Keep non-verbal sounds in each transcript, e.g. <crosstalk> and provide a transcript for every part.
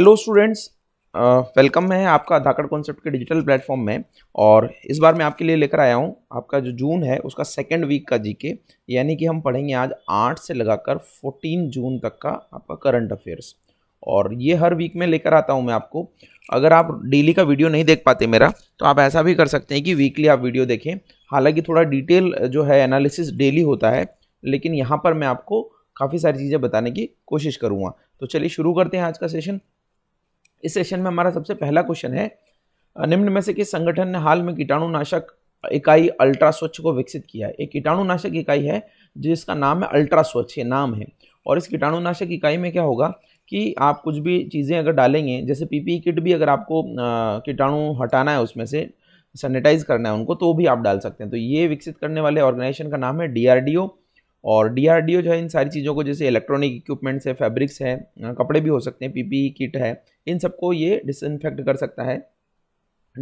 hello students welcome है आपका Dhakad concept के डिजिटल प्लेटफॉर्म में और इस बार मैं आपके लिए लेकर आया हूँ आपका जो जून है उसका सेकेंड वीक का जीके यानी कि हम पढ़ेंगे आज आठ से लगाकर फोर्टीन जून तक का आपका करंट अफेयर्स और ये हर वीक में लेकर आता हूँ मैं आपको अगर आप डेली का वीडियो नहीं देख पाते मेरा तो आप ऐसा भी कर सकते हैं कि वीकली आप वीडियो देखें हालांकि थोड़ा डिटेल जो है एनालिसिस डेली होता है लेकिन यहाँ पर मैं आपको काफ़ी सारी चीज़ें बताने की कोशिश करूँगा तो चलिए शुरू करते हैं आज का सेशन इस सेशन में हमारा सबसे पहला क्वेश्चन है निम्न में से किस संगठन ने हाल में कीटाणुनाशक इकाई अल्ट्रा स्वच्छ को विकसित किया है एक कीटाणुनाशक इकाई है जिसका नाम है अल्ट्रा स्वच्छ ये नाम है और इस कीटाणुनाशक इकाई में क्या होगा कि आप कुछ भी चीज़ें अगर डालेंगे जैसे पीपीई किट भी अगर आपको कीटाणु हटाना है उसमें से सैनिटाइज करना है उनको तो वो भी आप डाल सकते हैं तो ये विकसित करने वाले ऑर्गेनाइजेशन का नाम है डीआरडीओ और डी जो है इन सारी चीज़ों को जैसे इलेक्ट्रॉनिक इक्विपमेंट्स है फैब्रिक्स है कपड़े भी हो सकते हैं पी किट e है इन सबको ये डिसइनफेक्ट कर सकता है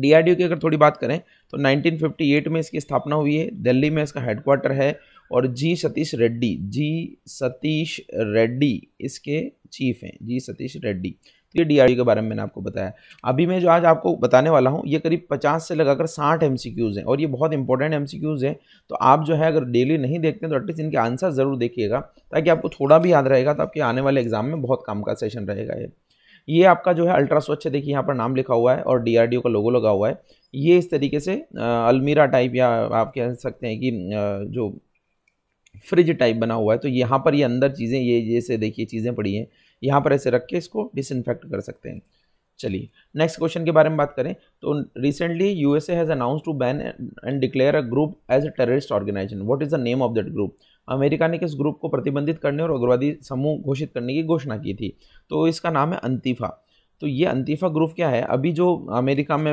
डीआरडीओ की अगर थोड़ी बात करें तो 1958 में इसकी स्थापना हुई है दिल्ली में इसका हेडक्वार्टर है और जी सतीश रेड्डी जी सतीश रेड्डी इसके चीफ हैं जी सतीश रेड्डी तो ये डी के बारे में मैंने आपको बताया अभी मैं जो आज आपको बताने वाला हूँ ये करीब पचास से लगाकर साठ एम हैं और ये बहुत इंपॉर्टेंट एम हैं तो आप जो है अगर डेली नहीं देखते तो एटलीस्ट इनके आंसर ज़रूर देखिएगा ताकि आपको थोड़ा भी याद रहेगा तो आपके आने वाले एग्जाम में बहुत काम का सेशन रहेगा ये ये आपका जो है अल्ट्रा स्वच्छ देखिए यहाँ पर नाम लिखा हुआ है और डी का लोगो लगा हुआ है ये इस तरीके से अलमीरा टाइप या आप कह सकते हैं कि जो फ्रिज टाइप बना हुआ है तो यहाँ पर ये अंदर चीज़ें ये जैसे देखिए चीज़ें पड़ी हैं यहाँ पर ऐसे रख के इसको डिसइनफेक्ट कर सकते हैं चलिए नेक्स्ट क्वेश्चन के बारे में बात करें तो recently USA has announce to ban and declare a group as a terrorist organization what is the name of that group America ने किस ग्रुप को प्रतिबंधित करने और उग्रवादी समूह घोषित करने की घोषणा की थी तो इसका नाम है अंतीफा तो ये अंतीफा ग्रुप क्या है अभी जो अमेरिका में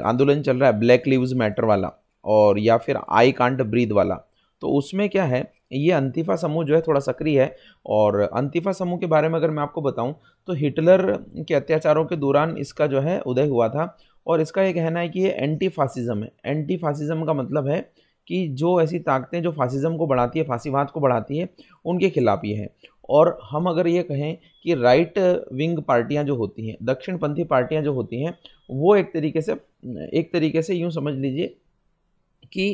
आंदोलन चल रहा है ब्लैक लिव्स मैटर वाला और या फिर आई कांट ब्रीद वाला तो उसमें क्या है ये अंतिफा समूह जो है थोड़ा सक्रिय है और अंतिफा समूह के बारे में अगर मैं आपको बताऊं तो हिटलर के अत्याचारों के दौरान इसका जो है उदय हुआ था और इसका ये कहना है कि ये एंटी फासिज़म है एंटी फासिज़म का मतलब है कि जो ऐसी ताकतें जो फासिज़म को बढ़ाती है फांसीवाद को बढ़ाती है उनके खिलाफ ये है और हम अगर ये कहें कि राइट विंग पार्टियां जो होती हैं दक्षिणपंथी पार्टियां जो होती हैं वो एक तरीके से एक तरीके से यूँ समझ लीजिए कि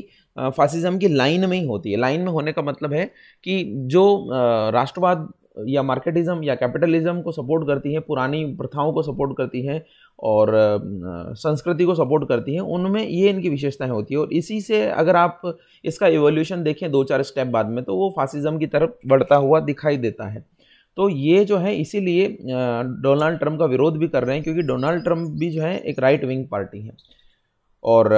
फासिज्म की लाइन में ही होती है लाइन में होने का मतलब है कि जो राष्ट्रवाद या मार्केटिज्म या कैपिटलिज्म को सपोर्ट करती है पुरानी प्रथाओं को सपोर्ट करती हैं और संस्कृति को सपोर्ट करती है उनमें ये इनकी विशेषताएं होती है और इसी से अगर आप इसका एवोल्यूशन देखें दो चार स्टेप बाद में तो वो फासिज्म की तरफ बढ़ता हुआ दिखाई देता है तो ये जो है इसीलिए डोनाल्ड ट्रंप का विरोध भी कर रहे हैं क्योंकि डोनाल्ड ट्रंप भी जो है एक राइट विंग पार्टी है और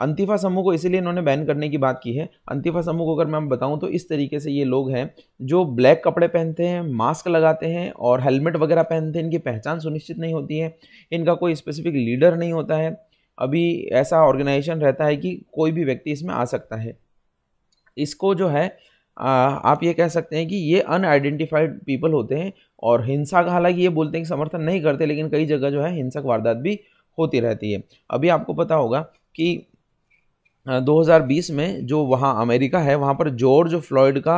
अंतिफा समूह को इसीलिए इन्होंने बैन करने की बात की है अंतिफा समूह को अगर मैं बताऊं तो इस तरीके से ये लोग हैं जो ब्लैक कपड़े पहनते हैं मास्क लगाते हैं और हेलमेट वगैरह पहनते हैं इनकी पहचान सुनिश्चित नहीं होती है इनका कोई स्पेसिफिक लीडर नहीं होता है अभी ऐसा ऑर्गेनाइजेशन रहता है कि कोई भी व्यक्ति इसमें आ सकता है इसको जो है आ, आप ये कह सकते हैं कि ये अनआइडेंटिफाइड पीपल होते हैं और हिंसा का हालांकि ये बोलते हैं कि समर्थन नहीं करते लेकिन कई जगह जो है हिंसक वारदात भी होती रहती है अभी आपको पता होगा कि 2020 में जो वहाँ अमेरिका है वहाँ पर जॉर्ज फ्लॉयड का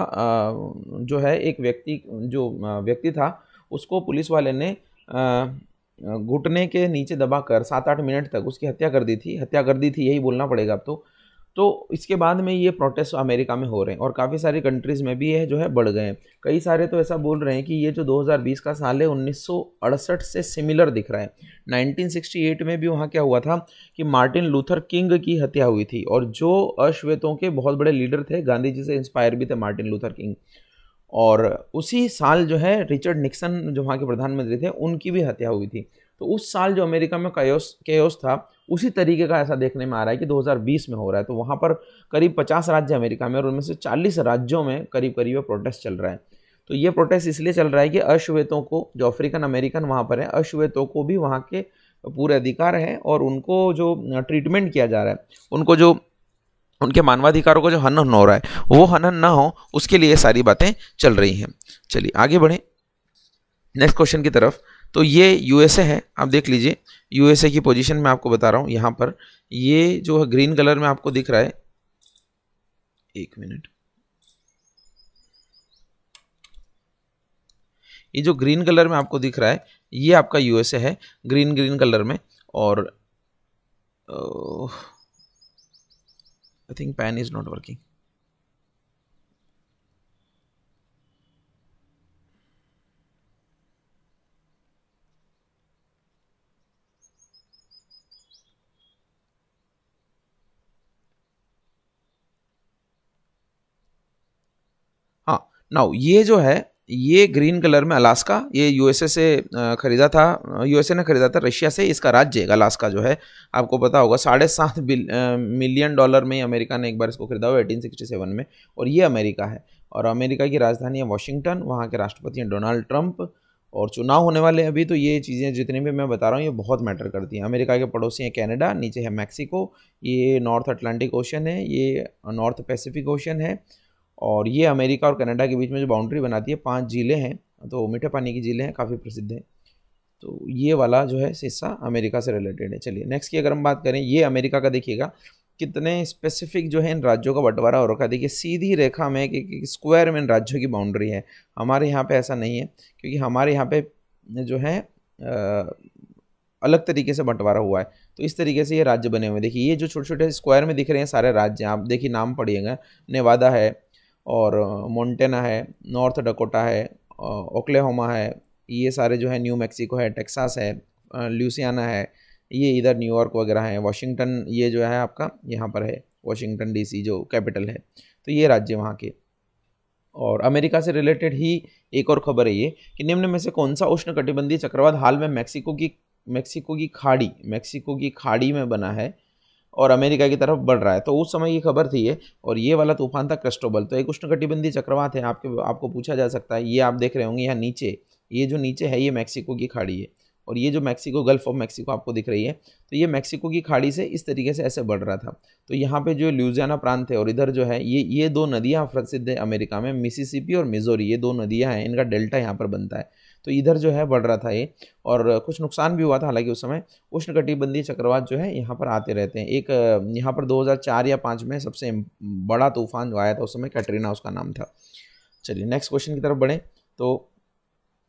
जो है एक व्यक्ति जो व्यक्ति था उसको पुलिस वाले ने घुटने के नीचे दबाकर सात आठ मिनट तक उसकी हत्या कर दी थी हत्या कर दी थी यही बोलना पड़ेगा अब तो तो इसके बाद में ये प्रोटेस्ट अमेरिका में हो रहे हैं और काफ़ी सारी कंट्रीज़ में भी ये जो है बढ़ गए हैं कई सारे तो ऐसा बोल रहे हैं कि ये जो 2020 का साल है उन्नीस से सिमिलर दिख रहा है 1968 में भी वहाँ क्या हुआ था कि मार्टिन लूथर किंग की हत्या हुई थी और जो अश्वेतों के बहुत बड़े लीडर थे गांधी जी से इंस्पायर भी थे मार्टिन लूथर किंग और उसी साल जो है रिचर्ड निक्सन जो वहाँ के प्रधानमंत्री थे उनकी भी हत्या हुई थी तो उस साल जो अमेरिका में कयोस केयोस था उसी तरीके का ऐसा देखने में आ रहा है कि 2020 में हो रहा है तो वहाँ पर करीब 50 राज्य अमेरिका में और उनमें से 40 राज्यों में करीब करीब प्रोटेस्ट चल रहा है तो ये प्रोटेस्ट इसलिए चल रहा है कि अश्वेतों को जो अफ्रीकन अमेरिकन वहाँ पर है अश्वेतों को भी वहाँ के पूरे अधिकार हैं और उनको जो ट्रीटमेंट किया जा रहा है उनको जो उनके मानवाधिकारों का जो हनन हो रहा है वो हनन ना हो उसके लिए सारी बातें चल रही हैं चलिए आगे बढ़ें नेक्स्ट क्वेश्चन की तरफ तो ये यूएसए है आप देख लीजिए यूएसए की पोजीशन मैं आपको बता रहा हूँ यहाँ पर ये जो है ग्रीन कलर में आपको दिख रहा है एक मिनट ये जो ग्रीन कलर में आपको दिख रहा है ये आपका यूएसए है ग्रीन ग्रीन कलर में और I think pen is not working now ये जो है ये ग्रीन कलर में अलास्का ये यूएसए से ख़रीदा था यूएसए ने ख़रीदा था रशिया से इसका राज्य है अलास्का जो है आपको पता होगा साढ़े सात मिलियन डॉलर में अमेरिका ने एक बार इसको खरीदा हुआ सेवन में और ये अमेरिका है और अमेरिका की राजधानी है वाशिंगटन वहाँ के राष्ट्रपति हैं डोनाल्ड ट्रंप और चुनाव होने वाले अभी तो ये चीज़ें जितनी भी मैं बता रहा हूँ ये बहुत मैटर करती हैं अमेरिका के पड़ोसी हैं कैनेडा नीचे है मैक्सिको ये नॉर्थ अटलांटिक ओशन है ये नॉर्थ पैसिफिक ओशन है और ये अमेरिका और कनाडा के बीच में जो बाउंड्री बनाती है पांच ज़िले हैं तो मीठे पानी की ज़िले हैं काफ़ी प्रसिद्ध हैं तो ये वाला जो है हिस्सा अमेरिका से रिलेटेड है चलिए नेक्स्ट की अगर हम बात करें ये अमेरिका का देखिएगा कितने स्पेसिफिक जो है इन राज्यों का बंटवारा हो रखा है देखिए सीधी रेखा में एक स्क्वायर में इन राज्यों की बाउंड्री है हमारे यहाँ पे ऐसा नहीं है क्योंकि हमारे यहाँ पे जो है अलग तरीके से बंटवारा हुआ है तो इस तरीके से ये राज्य बने हुए हैं देखिए ये जो छोटे छोटे स्क्वायर में दिख रहे हैं सारे राज्य आप देखिए नाम पढ़िएगा नेवादा है और मोन्टेना है नॉर्थ डकोटा है ओक्लेहोमा है ये सारे जो है न्यू मैक्सिको है टेक्सास है ल्यूसियाना है ये इधर न्यूयॉर्क वगैरह है वाशिंगटन ये जो है आपका यहाँ पर है वाशिंगटन डीसी जो कैपिटल है तो ये राज्य वहाँ के और अमेरिका से रिलेटेड ही एक और खबर है ये कि निम्न में से कौन सा उष्ण चक्रवात हाल में मैक्सिको की मैक्सिको की खाड़ी मैक्सिको की खाड़ी में बना है और अमेरिका की तरफ बढ़ रहा है तो उस समय ये खबर थी ये और ये वाला तूफान था क्रिस्टोबल तो एक उष्णकटिबंधीय चक्रवात है आपके आपको पूछा जा सकता है ये आप देख रहे होंगे यहाँ नीचे ये जो नीचे है ये मैक्सिको की खाड़ी है और ये जो मैक्सिको गल्फ ऑफ मैक्सिको आपको दिख रही है तो ये मैक्सिको की खाड़ी से इस तरीके से ऐसे बढ़ रहा था तो यहाँ पे जो ल्यूजियाना प्रांत है और इधर जो है ये ये दो नदियाँ प्रसिद्ध है अमेरिका में मिसिसिपी और मिजोरी ये दो नदियाँ हैं इनका डेल्टा यहाँ पर बनता है तो इधर जो है बढ़ रहा था ये और कुछ नुकसान भी हुआ था हालांकि उस समय उष्ण कटिबंधी चक्रवात जो है यहाँ पर आते रहते हैं एक यहाँ पर 2004 या 5 में सबसे बड़ा तूफान जो आया था उस समय कैटरीना उसका नाम था चलिए नेक्स्ट क्वेश्चन की तरफ बढ़ें तो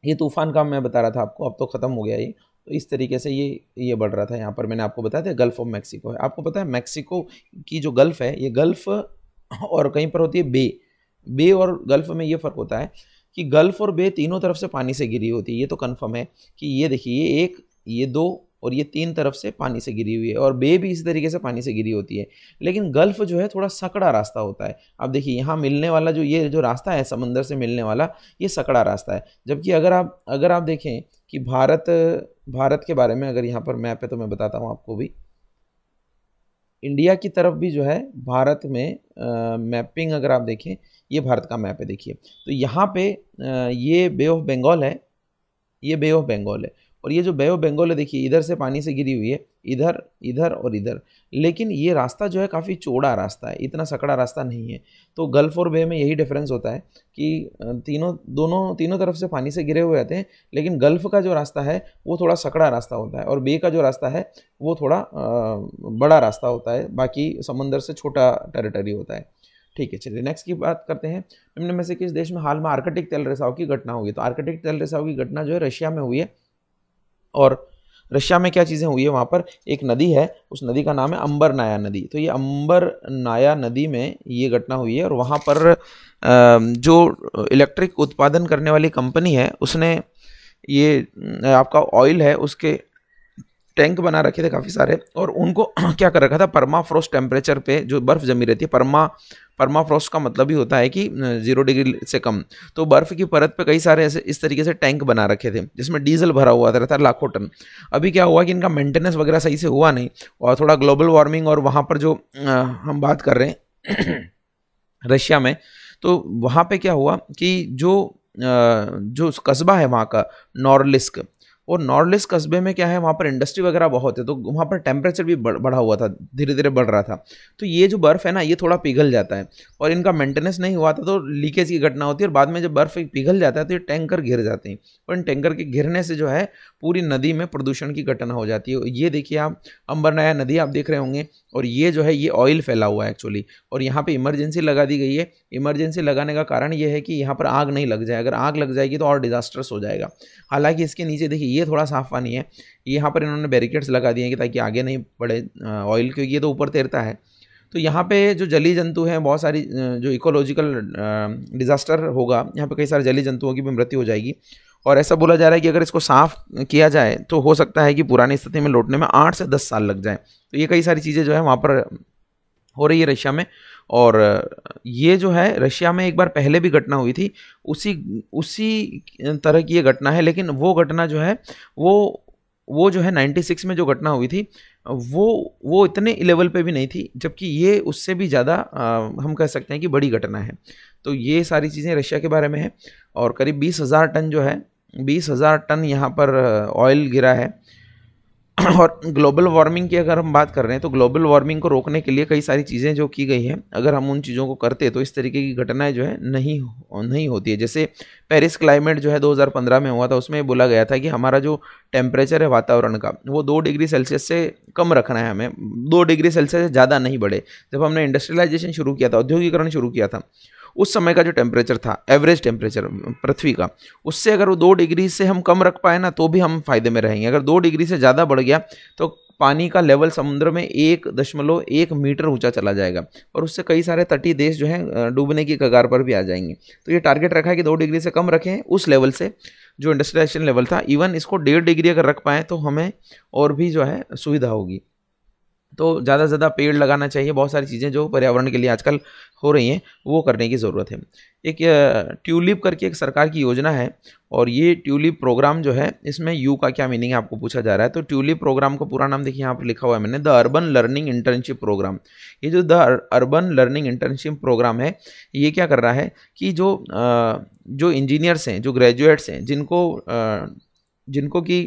ये तूफान का मैं बता रहा था आपको अब तो ख़त्म हो गया ये तो इस तरीके से ये ये बढ़ रहा था यहाँ पर मैंने आपको बताया था गल्फ ऑफ मैक्सिको है आपको पता है मैक्सिको की जो गल्फ है ये गल्फ और कहीं पर होती है बे बे और गल्फ में ये फ़र्क होता है कि गल्फ और बे तीनों तरफ से पानी से गिरी होती है ये तो कन्फर्म है कि ये देखिए ये एक ये दो और ये तीन तरफ से पानी से गिरी हुई है और बे भी इसी तरीके से पानी से गिरी होती है लेकिन गल्फ जो है थोड़ा सकड़ा रास्ता होता है आप देखिए यहाँ मिलने वाला जो ये जो रास्ता है समंदर से मिलने वाला ये सकड़ा रास्ता है जबकि अगर आप अगर आप देखें कि भारत भारत के बारे में अगर यहाँ पर मैप है तो मैं बताता हूँ आपको भी इंडिया की तरफ भी जो है भारत में मैपिंग अगर आप देखें ये भारत का मैप है देखिए तो यहाँ पे आ, ये बे ऑफ बंगाल है ये बे ऑफ बंगाल है और ये जो बे ऑफ बंगाल है देखिए इधर से पानी से गिरी हुई है इधर इधर और इधर लेकिन ये रास्ता जो है काफ़ी चौड़ा रास्ता है इतना सकड़ा रास्ता नहीं है तो गल्फ और बे में यही डिफरेंस होता है कि तीनों दोनों तीनों तरफ से पानी से गिरे हुए रहते हैं लेकिन गल्फ का जो रास्ता है वो थोड़ा सकड़ा रास्ता होता है और बे का जो रास्ता है वो थोड़ा बड़ा रास्ता होता है बाकी समंदर से छोटा टेरिटरी होता है ठीक है चलिए नेक्स्ट की बात करते हैं निम्न में से किस देश में हाल में आर्कटिक तेल रिसाव की घटना हुई तो आर्कटिक तेल रिसाव की घटना जो है रशिया में हुई है और रशिया में क्या चीज़ें हुई है वहाँ पर एक नदी है उस नदी का नाम है अंबर नाया नदी तो ये अंबर नाया नदी में ये घटना हुई है और वहाँ पर जो इलेक्ट्रिक उत्पादन करने वाली कंपनी है उसने ये आपका ऑयल है उसके टैंक बना रखे थे काफ़ी सारे और उनको <clears throat> क्या कर रखा था परमा फ्रोस्ट टेम्परेचर पे जो बर्फ़ जमी रहती है परमा परमाफ्रॉस्ट का मतलब ही होता है कि जीरो डिग्री से कम तो बर्फ़ की परत पर कई सारे ऐसे इस तरीके से टैंक बना रखे थे जिसमें डीजल भरा हुआ रहता लाखों टन अभी क्या हुआ कि इनका मेंटेनेंस वगैरह सही से हुआ नहीं और थोड़ा ग्लोबल वार्मिंग और वहाँ पर जो हम बात कर रहे हैं <clears throat> रशिया में तो वहाँ पे क्या हुआ कि जो जो कस्बा है वहाँ का नॉर्लिस्क और ईस्ट कस्बे में क्या है वहाँ पर इंडस्ट्री वगैरह बहुत है तो वहाँ पर टेम्परेचर भी बढ़ा हुआ था धीरे धीरे बढ़ रहा था तो ये जो बर्फ़ है ना ये थोड़ा पिघल जाता है और इनका मेंटेनेंस नहीं हुआ था तो लीकेज की घटना होती है और बाद में जब बर्फ़ पिघल जाता है तो ये टैंकर घिर जाते हैं और इन टैंकर के घिरने से जो है पूरी नदी में प्रदूषण की घटना हो जाती है ये देखिए आप अम्बरनाया नदी आप देख रहे होंगे और ये जो है ये ऑयल फैला हुआ है एक्चुअली और यहाँ पर इमरजेंसी लगा दी गई है इमरजेंसी लगाने का कारण ये है कि यहाँ पर आग नहीं लग जाए अगर आग लग जाएगी तो और डिजास्टर्स हो जाएगा हालांकि इसके नीचे देखिए ये ये थोड़ा साफ पानी है यहाँ पर इन्होंने बैरिकेड्स लगा दिए हैं कि ताकि आगे नहीं बढ़े ऑयल क्योंकि ये तो ऊपर तैरता है तो यहाँ पे जो जली जंतु हैं बहुत सारी जो इकोलॉजिकल डिज़ास्टर होगा यहाँ पे कई सारे जली जंतुओं की भी मृत्यु हो जाएगी और ऐसा बोला जा रहा है कि अगर इसको साफ किया जाए तो हो सकता है कि पुरानी स्थिति में लौटने में आठ से दस साल लग जाए तो ये कई सारी चीज़ें जो है वहाँ पर हो रही है रशिया में और ये जो है रशिया में एक बार पहले भी घटना हुई थी उसी उसी तरह की ये घटना है लेकिन वो घटना जो है वो वो जो है 96 में जो घटना हुई थी वो वो इतने लेवल पे भी नहीं थी जबकि ये उससे भी ज़्यादा हम कह सकते हैं कि बड़ी घटना है तो ये सारी चीज़ें रशिया के बारे में है और करीब बीस हज़ार टन जो है बीस हज़ार टन यहाँ पर ऑयल गिरा है <clears throat> और ग्लोबल वार्मिंग की अगर हम बात कर रहे हैं तो ग्लोबल वार्मिंग को रोकने के लिए कई सारी चीज़ें जो की गई हैं अगर हम उन चीज़ों को करते तो इस तरीके की घटनाएं जो है नहीं नहीं होती है जैसे पेरिस क्लाइमेट जो है 2015 में हुआ था उसमें बोला गया था कि हमारा जो टेम्परेचर है वातावरण का वो दो डिग्री सेल्सियस से कम रखना है हमें दो डिग्री सेल्सियस से ज़्यादा नहीं बढ़े जब हमने इंडस्ट्रियलाइजेशन शुरू किया था औद्योगिकरण शुरू किया था उस समय का जो टेम्परेचर था एवरेज टेम्परेचर पृथ्वी का उससे अगर वो दो डिग्री से हम कम रख पाए ना तो भी हम फायदे में रहेंगे अगर दो डिग्री से ज़्यादा बढ़ गया तो पानी का लेवल समुद्र में एक दशमलव एक मीटर ऊंचा चला जाएगा और उससे कई सारे तटीय देश जो हैं डूबने की कगार पर भी आ जाएंगे तो ये टारगेट रखा है कि दो डिग्री से कम रखें उस लेवल से जो इंडस्ट्रियलाइजेशन लेवल था इवन इसको डेढ़ डिग्री अगर रख पाएँ तो हमें और भी जो है सुविधा होगी तो ज़्यादा से ज़्यादा पेड़ लगाना चाहिए बहुत सारी चीज़ें जो पर्यावरण के लिए आजकल हो रही हैं वो करने की ज़रूरत है एक ट्यूलिप करके एक सरकार की योजना है और ये ट्यूलिप प्रोग्राम जो है इसमें यू का क्या मीनिंग है आपको पूछा जा रहा है तो ट्यूलिप प्रोग्राम का पूरा नाम देखिए यहाँ पर लिखा हुआ है मैंने the urban learning internship programme ये जो the urban learning internship programme है ये क्या कर रहा है कि जो जो इंजीनियर्स हैं जो ग्रेजुएट्स हैं जिनको जिनको कि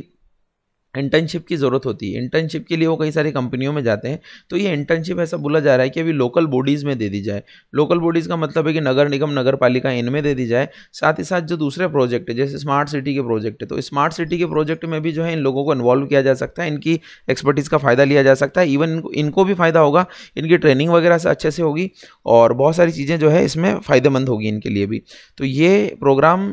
इंटर्नशिप की ज़रूरत होती है इंटर्नशिप के लिए वो कई सारी कंपनियों में जाते हैं तो ये इंटर्नशिप ऐसा बोला जा रहा है कि अभी लोकल बॉडीज़ में दे दी जाए लोकल बॉडीज़ का मतलब है कि नगर निगम नगर पालिका इनमें दे दी जाए साथ ही साथ जो दूसरे प्रोजेक्ट है जैसे स्मार्ट सिटी के प्रोजेक्ट है तो स्मार्ट सिटी के प्रोजेक्ट में भी जो है इन लोगों को इन्वॉल्व किया जा सकता है इनकी एक्सपर्टीज़ का फ़ायदा लिया जा सकता है इवन इनको इनको भी फ़ायदा होगा इनकी ट्रेनिंग वगैरह से अच्छे से होगी और बहुत सारी चीज़ें जो है इसमें फ़ायदेमंद होगी इनके लिए भी तो ये प्रोग्राम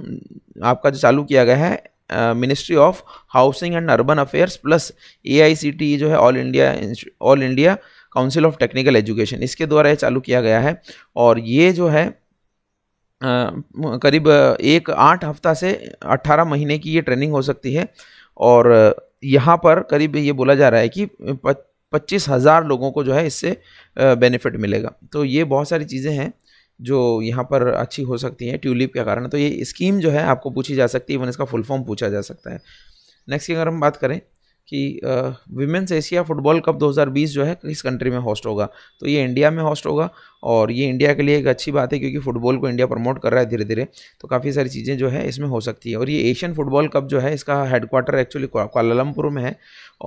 आपका जो चालू किया गया है ministry of housing and urban affairs plus A जो है all India all India council of technical education इसके द्वारा ये चालू किया गया है और ये जो है करीब एक आठ हफ्ता से अट्ठारह महीने की ये ट्रेनिंग हो सकती है और यहाँ पर करीब ये बोला जा रहा है कि पच्चीस हज़ार लोगों को जो है इससे बेनिफिट मिलेगा तो ये बहुत सारी चीज़ें हैं जो यहाँ पर अच्छी हो सकती है ट्यूलिप के कारण तो ये स्कीम जो है आपको पूछी जा सकती है इवन इसका फुल फॉर्म पूछा जा सकता है नेक्स्ट की अगर हम बात करें कि वीमेंस एशिया फुटबॉल कप 2020 जो है किस कंट्री में होस्ट होगा तो ये इंडिया में होस्ट होगा और ये इंडिया के लिए एक अच्छी बात है क्योंकि फ़ुटबॉल को इंडिया प्रमोट कर रहा है धीरे धीरे तो काफ़ी सारी चीज़ें जो है इसमें हो सकती है और ये एशियन फुटबॉल कप जो है इसका हेडक्वार्टर एक्चुअली क्वालमपुर में है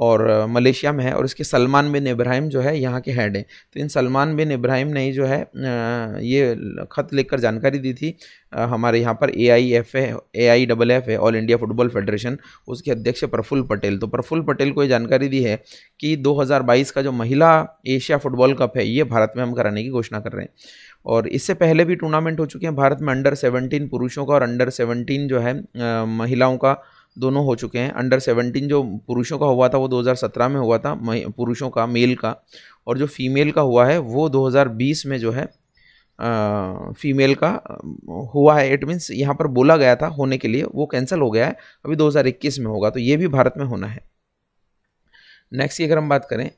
और मलेशिया uh, में है और इसके सलमान बिन इब्राहिम जो है यहाँ के हेड हैं तो इन सलमान बिन इब्राहिम ने जो है uh, ये ख़त लिखकर जानकारी दी थी uh, हमारे यहाँ पर ए आई एफ है ए आई डबल एफ है ऑल इंडिया फुटबॉल फेडरेशन उसके अध्यक्ष प्रफुल्ल पटेल तो प्रफुल्ल पटेल को ये जानकारी दी है कि 2022 का जो महिला एशिया फुटबॉल कप है ये भारत में हम कराने की घोषणा कर रहे हैं और इससे पहले भी टूर्नामेंट हो चुके हैं भारत में अंडर सेवनटीन पुरुषों का और अंडर सेवनटीन जो है महिलाओं का दोनों हो चुके हैं अंडर सेवनटीन जो पुरुषों का हुआ था वो 2017 में हुआ था पुरुषों का मेल का और जो फीमेल का हुआ है वो 2020 में जो है फीमेल का हुआ है इट मीन्स यहाँ पर बोला गया था होने के लिए वो कैंसिल हो गया है अभी 2021 में होगा तो ये भी भारत में होना है नेक्स्ट की अगर हम बात करें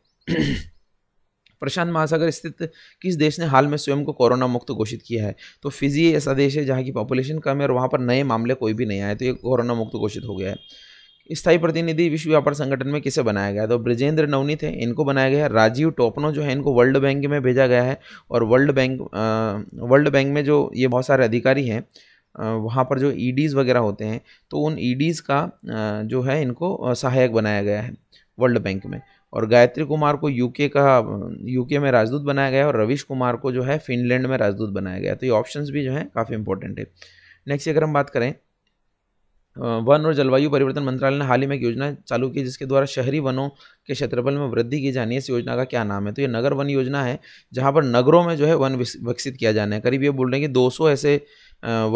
प्रशांत महासागर स्थित किस देश ने हाल में स्वयं को कोरोना मुक्त घोषित किया है तो फिजी ऐसा देश है जहाँ की पॉपुलेशन कम है और वहाँ पर नए मामले कोई भी नहीं आए तो ये कोरोना मुक्त घोषित हो गया है स्थायी प्रतिनिधि विश्व व्यापार संगठन में किसे बनाया गया तो ब्रजेंद्र नवनीत है इनको बनाया गया है राजीव टोपनो जो है इनको वर्ल्ड बैंक में भेजा गया है और वर्ल्ड बैंक वर्ल्ड बैंक में जो ये बहुत सारे अधिकारी हैं वहाँ पर जो ई e वगैरह होते हैं तो उन ई e का जो है इनको सहायक बनाया गया है वर्ल्ड बैंक में और गायत्री कुमार को यूके का यूके में राजदूत बनाया गया और रविश कुमार को जो है फिनलैंड में राजदूत बनाया गया तो ये ऑप्शन भी जो है काफ़ी इंपॉर्टेंट है नेक्स्ट अगर हम बात करें वन और जलवायु परिवर्तन मंत्रालय ने हाल ही में एक योजना चालू की जिसके द्वारा शहरी वनों के क्षेत्रफल में वृद्धि की जानी है इस योजना का क्या नाम है तो ये नगर वन योजना है जहाँ पर नगरों में जो है वन विकसित किया जाना है करीब ये बोल रहे हैं कि 200 ऐसे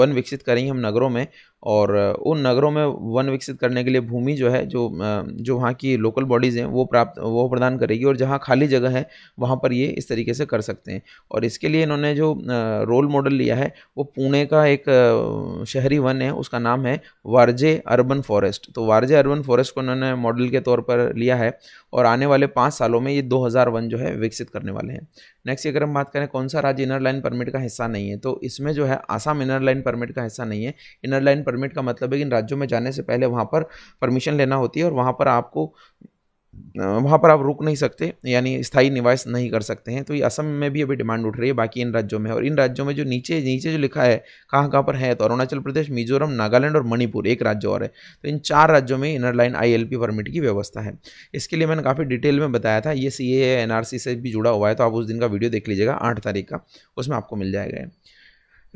वन विकसित करेंगे हम नगरों में और उन नगरों में वन विकसित करने के लिए भूमि जो है जो जो वहाँ की लोकल बॉडीज़ हैं वो प्राप्त वो प्रदान करेगी और जहाँ खाली जगह है वहाँ पर ये इस तरीके से कर सकते हैं और इसके लिए इन्होंने जो रोल मॉडल लिया है वो पुणे का एक शहरी वन है उसका नाम है वारजे अर्बन फॉरेस्ट तो वारजे अर्बन फॉरेस्ट को इन्होंने मॉडल के तौर पर लिया है और आने वाले पाँच सालों में ये दो वन जो है विकसित करने वाले हैं नेक्स्ट अगर हम बात करें कौन सा राज्य इनर लाइन परमिट का हिस्सा नहीं है तो इसमें जो है आसाम इनर लाइन परमिट का हिस्सा नहीं है इनर लाइन परमिट का मतलब है कि इन राज्यों में जाने से पहले वहाँ पर परमिशन लेना होती है और वहाँ पर आपको वहाँ पर आप रुक नहीं सकते यानी स्थायी निवास नहीं कर सकते हैं तो ये असम में भी अभी डिमांड उठ रही है बाकी इन राज्यों में और इन राज्यों में जो नीचे नीचे जो लिखा है कहाँ कहाँ पर है तो अरुणाचल प्रदेश मिजोरम नागालैंड और मणिपुर एक राज्य और है तो इन चार राज्यों में इनर लाइन आई परमिट की व्यवस्था है इसके लिए मैंने काफ़ी डिटेल में बताया था ये सी ए से भी जुड़ा हुआ है तो आप उस दिन का वीडियो देख लीजिएगा आठ तारीख का उसमें आपको मिल जाएगा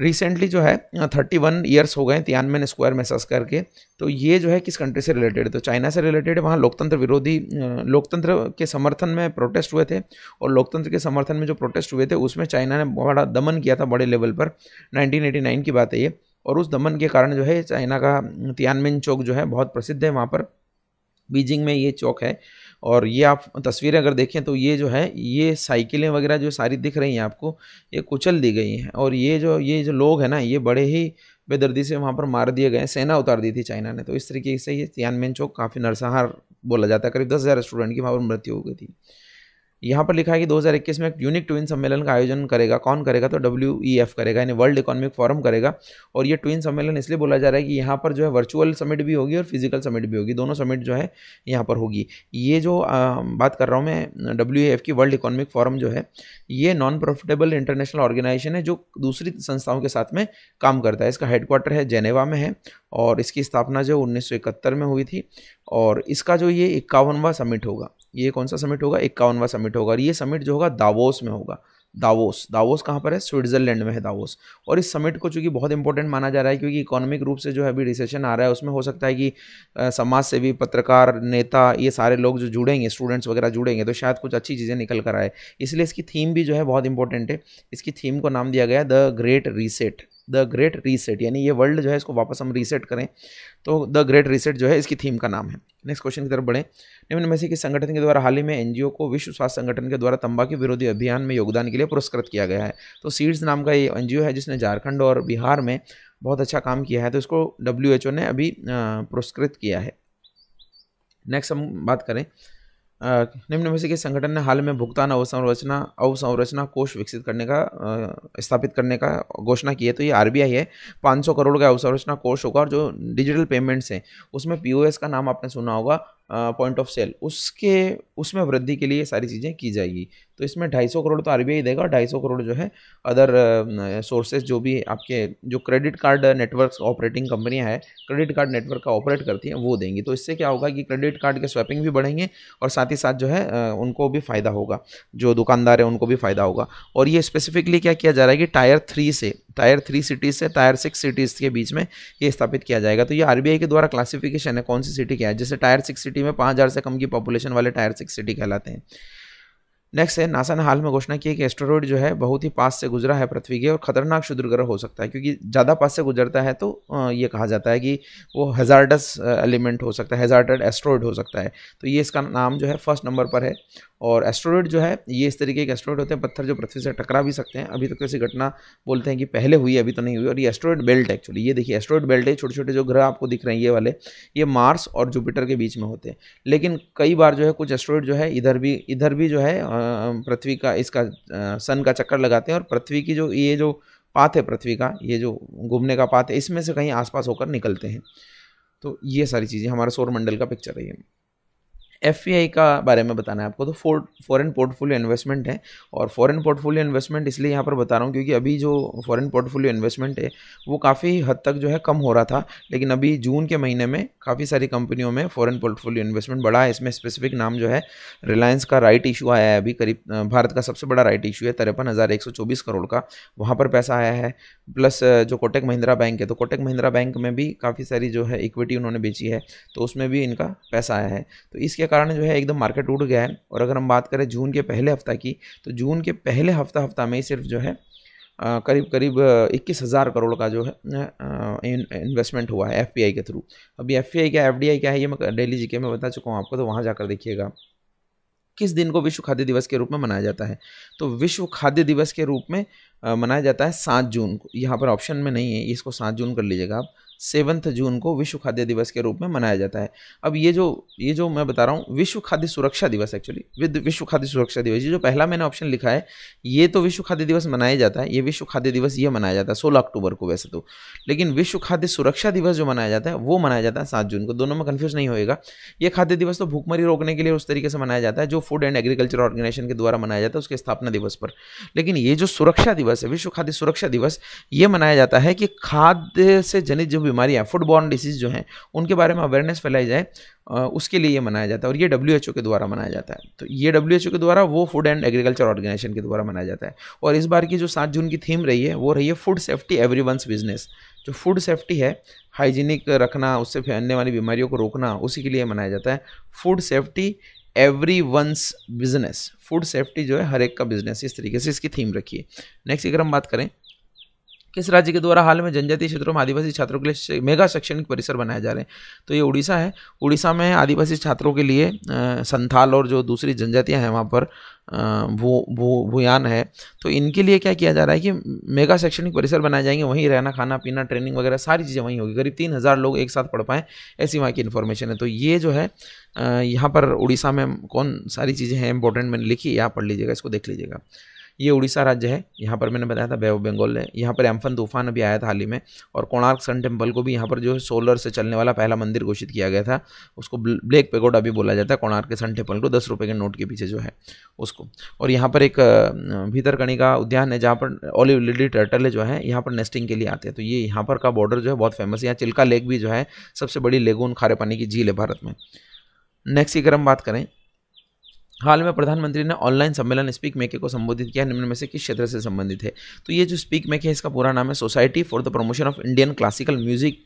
रिसेंटली जो है थर्टी वन ईयर्स हो गए तियानमेन स्क्वायर मैसेज करके तो ये जो है किस कंट्री से रिलेटेड है तो चाइना से रिलेटेड है वहाँ लोकतंत्र विरोधी लोकतंत्र के समर्थन में प्रोटेस्ट हुए थे और लोकतंत्र के समर्थन में जो प्रोटेस्ट हुए थे उसमें चाइना ने बड़ा दमन किया था बड़े लेवल पर 1989 की बात है ये और उस दमन के कारण जो है चाइना का तियानमेन चौक जो है बहुत प्रसिद्ध है वहाँ पर बीजिंग में ये चौक है और ये आप तस्वीरें अगर देखें तो ये जो है ये साइकिलें वगैरह जो सारी दिख रही हैं आपको ये कुचल दी गई हैं और ये जो ये जो लोग हैं ना ये बड़े ही बेदर्दी से वहाँ पर मार दिए गए सेना उतार दी थी चाइना ने तो इस तरीके से ये तियानमेन चौक काफ़ी नरसंहार बोला जाता है करीब दस हज़ार स्टूडेंट की वहाँ पर मृत्यु हो गई थी यहाँ पर लिखा है कि 2021 में एक यूनिक ट्विन सम्मेलन का आयोजन करेगा कौन करेगा तो डब्ल्यू e करेगा यानी वर्ल्ड इकोनॉमिक फोरम करेगा और ये ट्विन सम्मेलन इसलिए बोला जा रहा है कि यहाँ पर जो है वर्चुअल समिट भी होगी और फिजिकल समिट भी होगी दोनों समिट जो है यहाँ पर होगी ये जो आ, बात कर रहा हूँ मैं डब्ल्यू e की वर्ल्ड इकोनॉमिक फोरम जो है ये नॉन प्रॉफिटेबल इंटरनेशनल ऑर्गेनाइजेशन है जो दूसरी संस्थाओं के साथ में काम करता है इसका हेडक्वार्टर है जेनेवा में है और इसकी स्थापना जो उन्नीस में हुई थी और इसका जो ये इक्यावनवा समिट होगा ये कौन सा समिट होगा इक्यावनवा समिट होगा और ये समिट जो होगा दावोस में होगा दावोस दावोस कहाँ पर है स्विट्जरलैंड में है दावोस और इस समिट को चूंकि बहुत इंपॉर्टेंट माना जा रहा है क्योंकि इकोनॉमिक रूप से जो है अभी रिसेशन आ रहा है उसमें हो सकता है कि समाज सेवी पत्रकार नेता ये सारे लोग जो जुड़ेंगे स्टूडेंट्स वगैरह जुड़ेंगे तो शायद कुछ अच्छी चीज़ें निकल कर आए इसलिए इसकी थीम भी जो है बहुत इंपॉर्टेंट है इसकी थीम को नाम दिया गया the great reset the great reset यानी ये वर्ल्ड जो है इसको वापस हम रीसेट करें तो द ग्रेट रीसेट जो है इसकी थीम का नाम है नेक्स्ट क्वेश्चन की तरफ बढ़ें निम्न में से किस संगठन के द्वारा हाल ही में एनजीओ को विश्व स्वास्थ्य संगठन के द्वारा तंबाकू विरोधी अभियान में योगदान के लिए पुरस्कृत किया गया है तो सीड्स नाम का ये एनजीओ है जिसने झारखंड और बिहार में बहुत अच्छा काम किया है तो इसको डब्ल्यू ने अभी पुरस्कृत किया है नेक्स्ट हम बात करें निम्न में से किस संगठन ने हाल में भुगतान अवसंरचना अवसंरचना कोष विकसित करने का स्थापित करने का घोषणा की है तो ये आरबीआई है 500 करोड़ का अवसंरचना कोष होगा और जो डिजिटल पेमेंट्स हैं उसमें पीओएस का नाम आपने सुना होगा पॉइंट ऑफ सेल उसके उसमें वृद्धि के लिए सारी चीज़ें की जाएगी तो इसमें 250 करोड़ तो आरबीआई देगा ढाई सौ करोड़ जो है अदर सोर्सेज जो भी आपके जो क्रेडिट कार्ड नेटवर्क ऑपरेटिंग कंपनियां हैं क्रेडिट कार्ड नेटवर्क का ऑपरेट करती हैं वो देंगी तो इससे क्या होगा कि क्रेडिट कार्ड के स्वैपिंग भी बढ़ेंगे और साथ ही साथ जो है उनको भी फ़ायदा होगा जो दुकानदार है उनको भी फ़ायदा होगा और ये स्पेसिफिकली क्या किया जा रहा है कि टायर थ्री से टायर थ्री सिटीज़ से टायर सिक्स सिटीज़ के बीच में ये स्थापित किया जाएगा तो ये आर के द्वारा क्लासिफिकेशन है कौन सी सिटी क्या है जैसे टायर सिक्स सिटी सिटी में पाँच से कम की पॉपुलेशन वाले टायर सिक्स सिटी कहलाते हैं नेक्स्ट है नासा ने हाल में घोषणा की है कि एस्ट्रोरॉइड जो है बहुत ही पास से गुजरा है पृथ्वी के और खतरनाक शुद्र ग्रह हो सकता है क्योंकि ज़्यादा पास से गुजरता है तो ये कहा जाता है कि वो हज़ार्डस एलिमेंट हो सकता है हज़ार्टेड एस्ट्रोइड हो सकता है तो ये इसका नाम जो है फर्स्ट नंबर पर है और एस्ट्रोइड जो है ये इस तरीके के एस्ट्रोइड होते हैं पत्थर जो पृथ्वी से टकरा भी सकते हैं अभी तक तो ऐसी घटना बोलते हैं कि पहले हुई अभी तो नहीं हुई और ये एस्ट्रोइड बेल्ट एक्चुअली ये देखिए एस्ट्रोइड बेल्ट है छोटे छोटे जो ग्रह आपको दिख रहे हैं ये वाले ये मार्स और जुपिटर के बीच में होते हैं लेकिन कई बार जो है कुछ एस्ट्रोइड जो है इधर भी इधर भी जो है पृथ्वी का इसका सन का चक्कर लगाते हैं और पृथ्वी की जो ये जो पात है पृथ्वी का ये जो घूमने का पात है इसमें से कहीं आसपास होकर निकलते हैं तो ये सारी चीज़ें सौर मंडल का पिक्चर है ये एफ का बारे में बताना है आपको तो फोर फॉरन पोर्टफोलियो इन्वेस्टमेंट है और फॉरेन पोर्टफोलियो इन्वेस्टमेंट इसलिए यहाँ पर बता रहा हूँ क्योंकि अभी जो फॉरेन पोर्टफोलियो इन्वेस्टमेंट है वो काफ़ी हद तक जो है कम हो रहा था लेकिन अभी जून के महीने में काफ़ी सारी कंपनियों में फॉरेन पोर्टफोलियो इन्वेस्टमेंट बढ़ा है इसमें स्पेसिफिक नाम जो है रिलायंस का राइट इशू आया है अभी करीब भारत का सबसे बड़ा राइट इशू है तिरपन हज़ार एक सौ चौबीस करोड़ का वहाँ पर पैसा आया है प्लस जो कोटक महिंद्रा बैंक है तो कोटक महिंद्रा बैंक में भी काफ़ी सारी जो है इक्विटी उन्होंने बेची है तो उसमें भी इनका पैसा आया है तो इसके कारण जो है एकदम मार्केट उड़ गया है और अगर हम बात करें जून के पहले हफ्ता की तो जून के पहले हफ्ता हफ्ता में ही सिर्फ जो है आ, करीब करीब इक्कीस हज़ार करोड़ का जो है इन, इन्वेस्टमेंट हुआ है एफपीआई के थ्रू अभी एफपीआई क्या एफ क्या है ये मैं डेली के में बता चुका हूँ आपको तो वहाँ जाकर देखिएगा किस दिन को विश्व खाद्य दिवस के रूप में मनाया जाता है तो विश्व खाद्य दिवस के रूप में मनाया जाता है सात जून को यहाँ पर ऑप्शन में नहीं है इसको सात जून कर लीजिएगा आप सेवन्थ जून को विश्व खाद्य दिवस के रूप में मनाया जाता है अब ये जो ये जो मैं बता रहा हूँ विश्व खाद्य सुरक्षा दिवस एक्चुअली विद विश्व खाद्य सुरक्षा दिवस ये जो पहला मैंने ऑप्शन लिखा है ये तो विश्व खाद्य दिवस मनाया जाता है ये विश्व खाद्य दिवस ये मनाया जाता है सोलह अक्टूबर को वैसे तो लेकिन विश्व खाद्य सुरक्षा दिवस जो मनाया जाता है वो मनाया जाता है सात जून को दोनों में कन्फ्यूज नहीं होएगा ये खाद्य दिवस तो भूखमरी रोकने के लिए उस तरीके से मनाया जाता है जो फूड एंड एग्रीकल्चर ऑर्गेनाइजेशन के द्वारा मनाया जाता है उसके स्थापना दिवस पर लेकिन ये जो सुरक्षा दिवस है विश्व खाद्य सुरक्षा दिवस ये मनाया जाता है कि खाद्य से जनित जो बीमारियाँ फूड बॉर्न डिसीज़ जो हैं उनके बारे में अवेयरनेस फैलाई जाए उसके लिए ये मनाया जाता है और ये डब्ल्यू के द्वारा मनाया जाता है तो ये डब्ल्यू के द्वारा वो फूड एंड एग्रीकल्चर ऑर्गेनाइजेशन के द्वारा मनाया जाता है और इस बार की जो सात जून की थीम रही है वो रही है फूड सेफ्टी एवरी बिजनेस जो फूड सेफ्टी है हाइजीनिक रखना उससे फैलने वाली बीमारियों को रोकना उसी के लिए मनाया जाता है food safety every once business food safety जो है हर एक का बिजनेस इस तरीके से इसकी थीम रखिए नेक्स्ट अगर हम बात करें किस राज्य के द्वारा हाल में जनजातीय क्षेत्रों में आदिवासी छात्रों के लिए मेगा शैक्षणिक परिसर बनाए जा रहे हैं तो ये उड़ीसा है उड़ीसा में आदिवासी छात्रों के लिए संथाल और जो दूसरी जनजातियाँ हैं वहाँ पर भू भू भूयान है तो इनके लिए क्या किया जा रहा है कि मेगा शैक्षणिक परिसर बनाए जाएंगे वहीं रहना खाना पीना ट्रेनिंग वगैरह सारी चीज़ें वहीं होगी करीब तीन हज़ार लोग एक साथ पढ़ पाएँ ऐसी वहाँ की इन्फॉर्मेशन है तो ये जो है यहाँ पर उड़ीसा में कौन सारी चीज़ें हैं इंपॉर्टेंट मैंने लिखी यहाँ पढ़ लीजिएगा इसको देख लीजिएगा ये उड़ीसा राज्य है यहाँ पर मैंने बताया था वे बंगाल है यहाँ पर एम्फन तूफान अभी आया था हाल ही में और कोणार्क सन टेम्पल को भी यहाँ पर जो है सोलर से चलने वाला पहला मंदिर घोषित किया गया था उसको ब्लैक पेगोड अभी बोला जाता है कोणार्क के सन टेम्पल को दस रुपये के नोट के पीछे जो है उसको और यहाँ पर एक भीतरकणी का उद्यान है जहाँ पर ऑलिव लिडी टर्टल जो है यहाँ पर नेस्टिंग के लिए आते हैं तो ये यहाँ पर का बॉर्डर जो है बहुत फेमस है यहाँ चिल्का लेक भी जो है सबसे बड़ी लेगून खारे पानी की झील है भारत में नेक्स्ट की अगर हम बात करें हाल में प्रधानमंत्री ने ऑनलाइन सम्मेलन स्पीक मेके को संबोधित किया निम्न में से किस क्षेत्र से संबंधित है तो ये जो स्पीक मेके है इसका पूरा नाम है society for the promotion of Indian classical music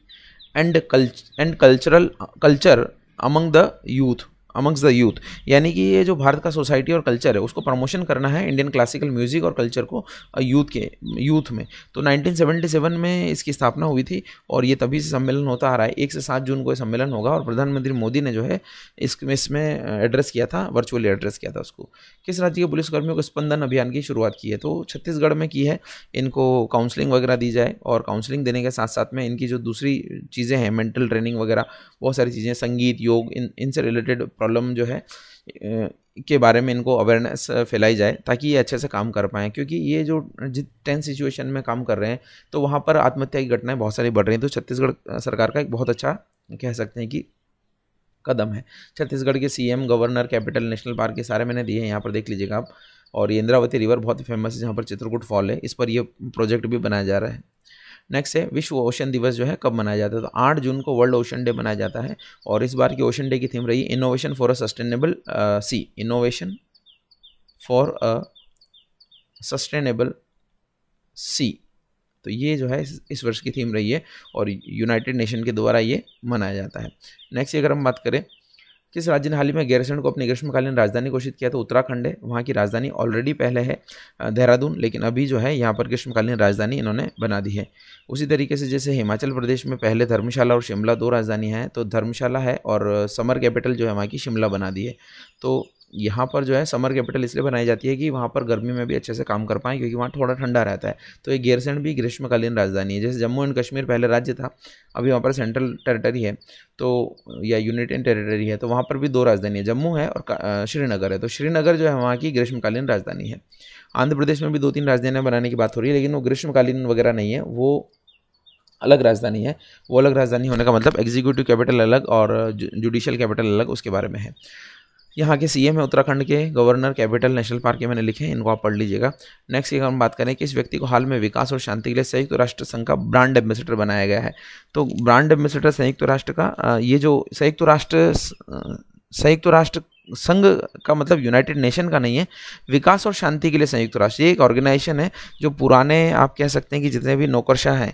and and cultural culture among the youth amongst the youth यानी कि ये जो भारत का सोसाइटी और कल्चर है उसको प्रमोशन करना है इंडियन क्लासिकल म्यूज़िक और कल्चर को यूथ के यूथ में तो 1977 में इसकी स्थापना हुई थी और ये तभी से सम्मेलन होता आ रहा है एक से सात जून को ये सम्मेलन होगा और प्रधानमंत्री मोदी ने जो है इसमें इसमें एड्रेस किया था वर्चुअली एड्रेस किया था उसको किस राज्य के पुलिसकर्मियों को स्पंदन अभियान की शुरुआत की है तो छत्तीसगढ़ में की है इनको काउंसलिंग वगैरह दी जाए और काउंसलिंग देने के साथ साथ में इनकी जो दूसरी चीज़ें हैं मेंटल ट्रेनिंग वगैरह बहुत सारी चीज़ें संगीत योग इन इनसे रिलेटेड प्रॉब्लम जो है के बारे में इनको अवेयरनेस फैलाई जाए ताकि ये अच्छे से काम कर पाएँ क्योंकि ये जो टेंस सिचुएशन में काम कर रहे हैं तो वहाँ पर आत्महत्या की घटनाएं बहुत सारी बढ़ रही हैं तो छत्तीसगढ़ सरकार का एक बहुत अच्छा कह सकते हैं कि कदम है छत्तीसगढ़ के CM governor capital national park के सारे मैंने दिए हैं यहाँ पर देख लीजिएगा आप और ये इंद्रावती रिवर बहुत फेमस है जहाँ पर चित्रकूट फॉल है इस पर यह प्रोजेक्ट भी बनाया जा रहा है नेक्स्ट है विश्व ओशन दिवस जो है कब मनाया जाता है तो आठ जून को वर्ल्ड ओशन डे मनाया जाता है और इस बार की ओशन डे की थीम रही innovation for a sustainable sea innovation for a sustainable sea तो ये जो है इस वर्ष की थीम रही है और यूनाइटेड नेशन के द्वारा ये मनाया जाता है नेक्स्ट अगर हम बात करें किस राज्य ने हाल ही में गैरसैंण को अपनी ग्रीष्मकालीन राजधानी घोषित किया तो उत्तराखंड है वहाँ की राजधानी ऑलरेडी पहले है देहरादून लेकिन अभी जो है यहाँ पर ग्रीष्मकालीन राजधानी इन्होंने बना दी है उसी तरीके से जैसे हिमाचल प्रदेश में पहले धर्मशाला और शिमला दो राजधानी हैं तो धर्मशाला है और समर कैपिटल जो है वहाँ की शिमला बना दी है तो यहाँ पर जो है समर कैपिटल इसलिए बनाई जाती है कि वहाँ पर गर्मी में भी अच्छे से काम कर पाएँ क्योंकि वहाँ थोड़ा ठंडा रहता है तो ये गेरसेंड भी ग्रीष्मकालीन राजधानी है जैसे जम्मू एंड कश्मीर पहले राज्य था अभी वहाँ पर सेंट्रल टेरिटरी है तो या यूनाइटेड टेरिटरी है तो वहाँ पर भी दो राजधानी है जम्मू है और श्रीनगर है तो श्रीनगर जो है वहाँ की ग्रीष्मकालीन राजधानी है आंध्र प्रदेश में भी दो तीन राजधानियाँ बनाने की बात हो रही है लेकिन वो ग्रीष्मकालीन वगैरह नहीं है वो अलग राजधानी है वो अलग राजधानी होने का मतलब एग्जीक्यूटिव कैपिटल अलग और जुडिशियल कैपिटल अलग उसके बारे में है यहाँ के सीएम है उत्तराखंड के गवर्नर कैपिटल नेशनल पार्क के मैंने लिखे हैं इनको आप पढ़ लीजिएगा नेक्स्ट की हम बात करें कि इस व्यक्ति को हाल में विकास और शांति के लिए संयुक्त राष्ट्र संघ का ब्रांड एम्बेसडर बनाया गया है तो ब्रांड एम्बेसडर संयुक्त राष्ट्र का ये जो संयुक्त राष्ट्र संयुक्त राष्ट्र संघ का मतलब यूनाइटेड नेशन का नहीं है विकास और शांति के लिए संयुक्त राष्ट्र ये एक ऑर्गेनाइजेशन है जो पुराने आप कह सकते हैं कि जितने भी नौकरशाह हैं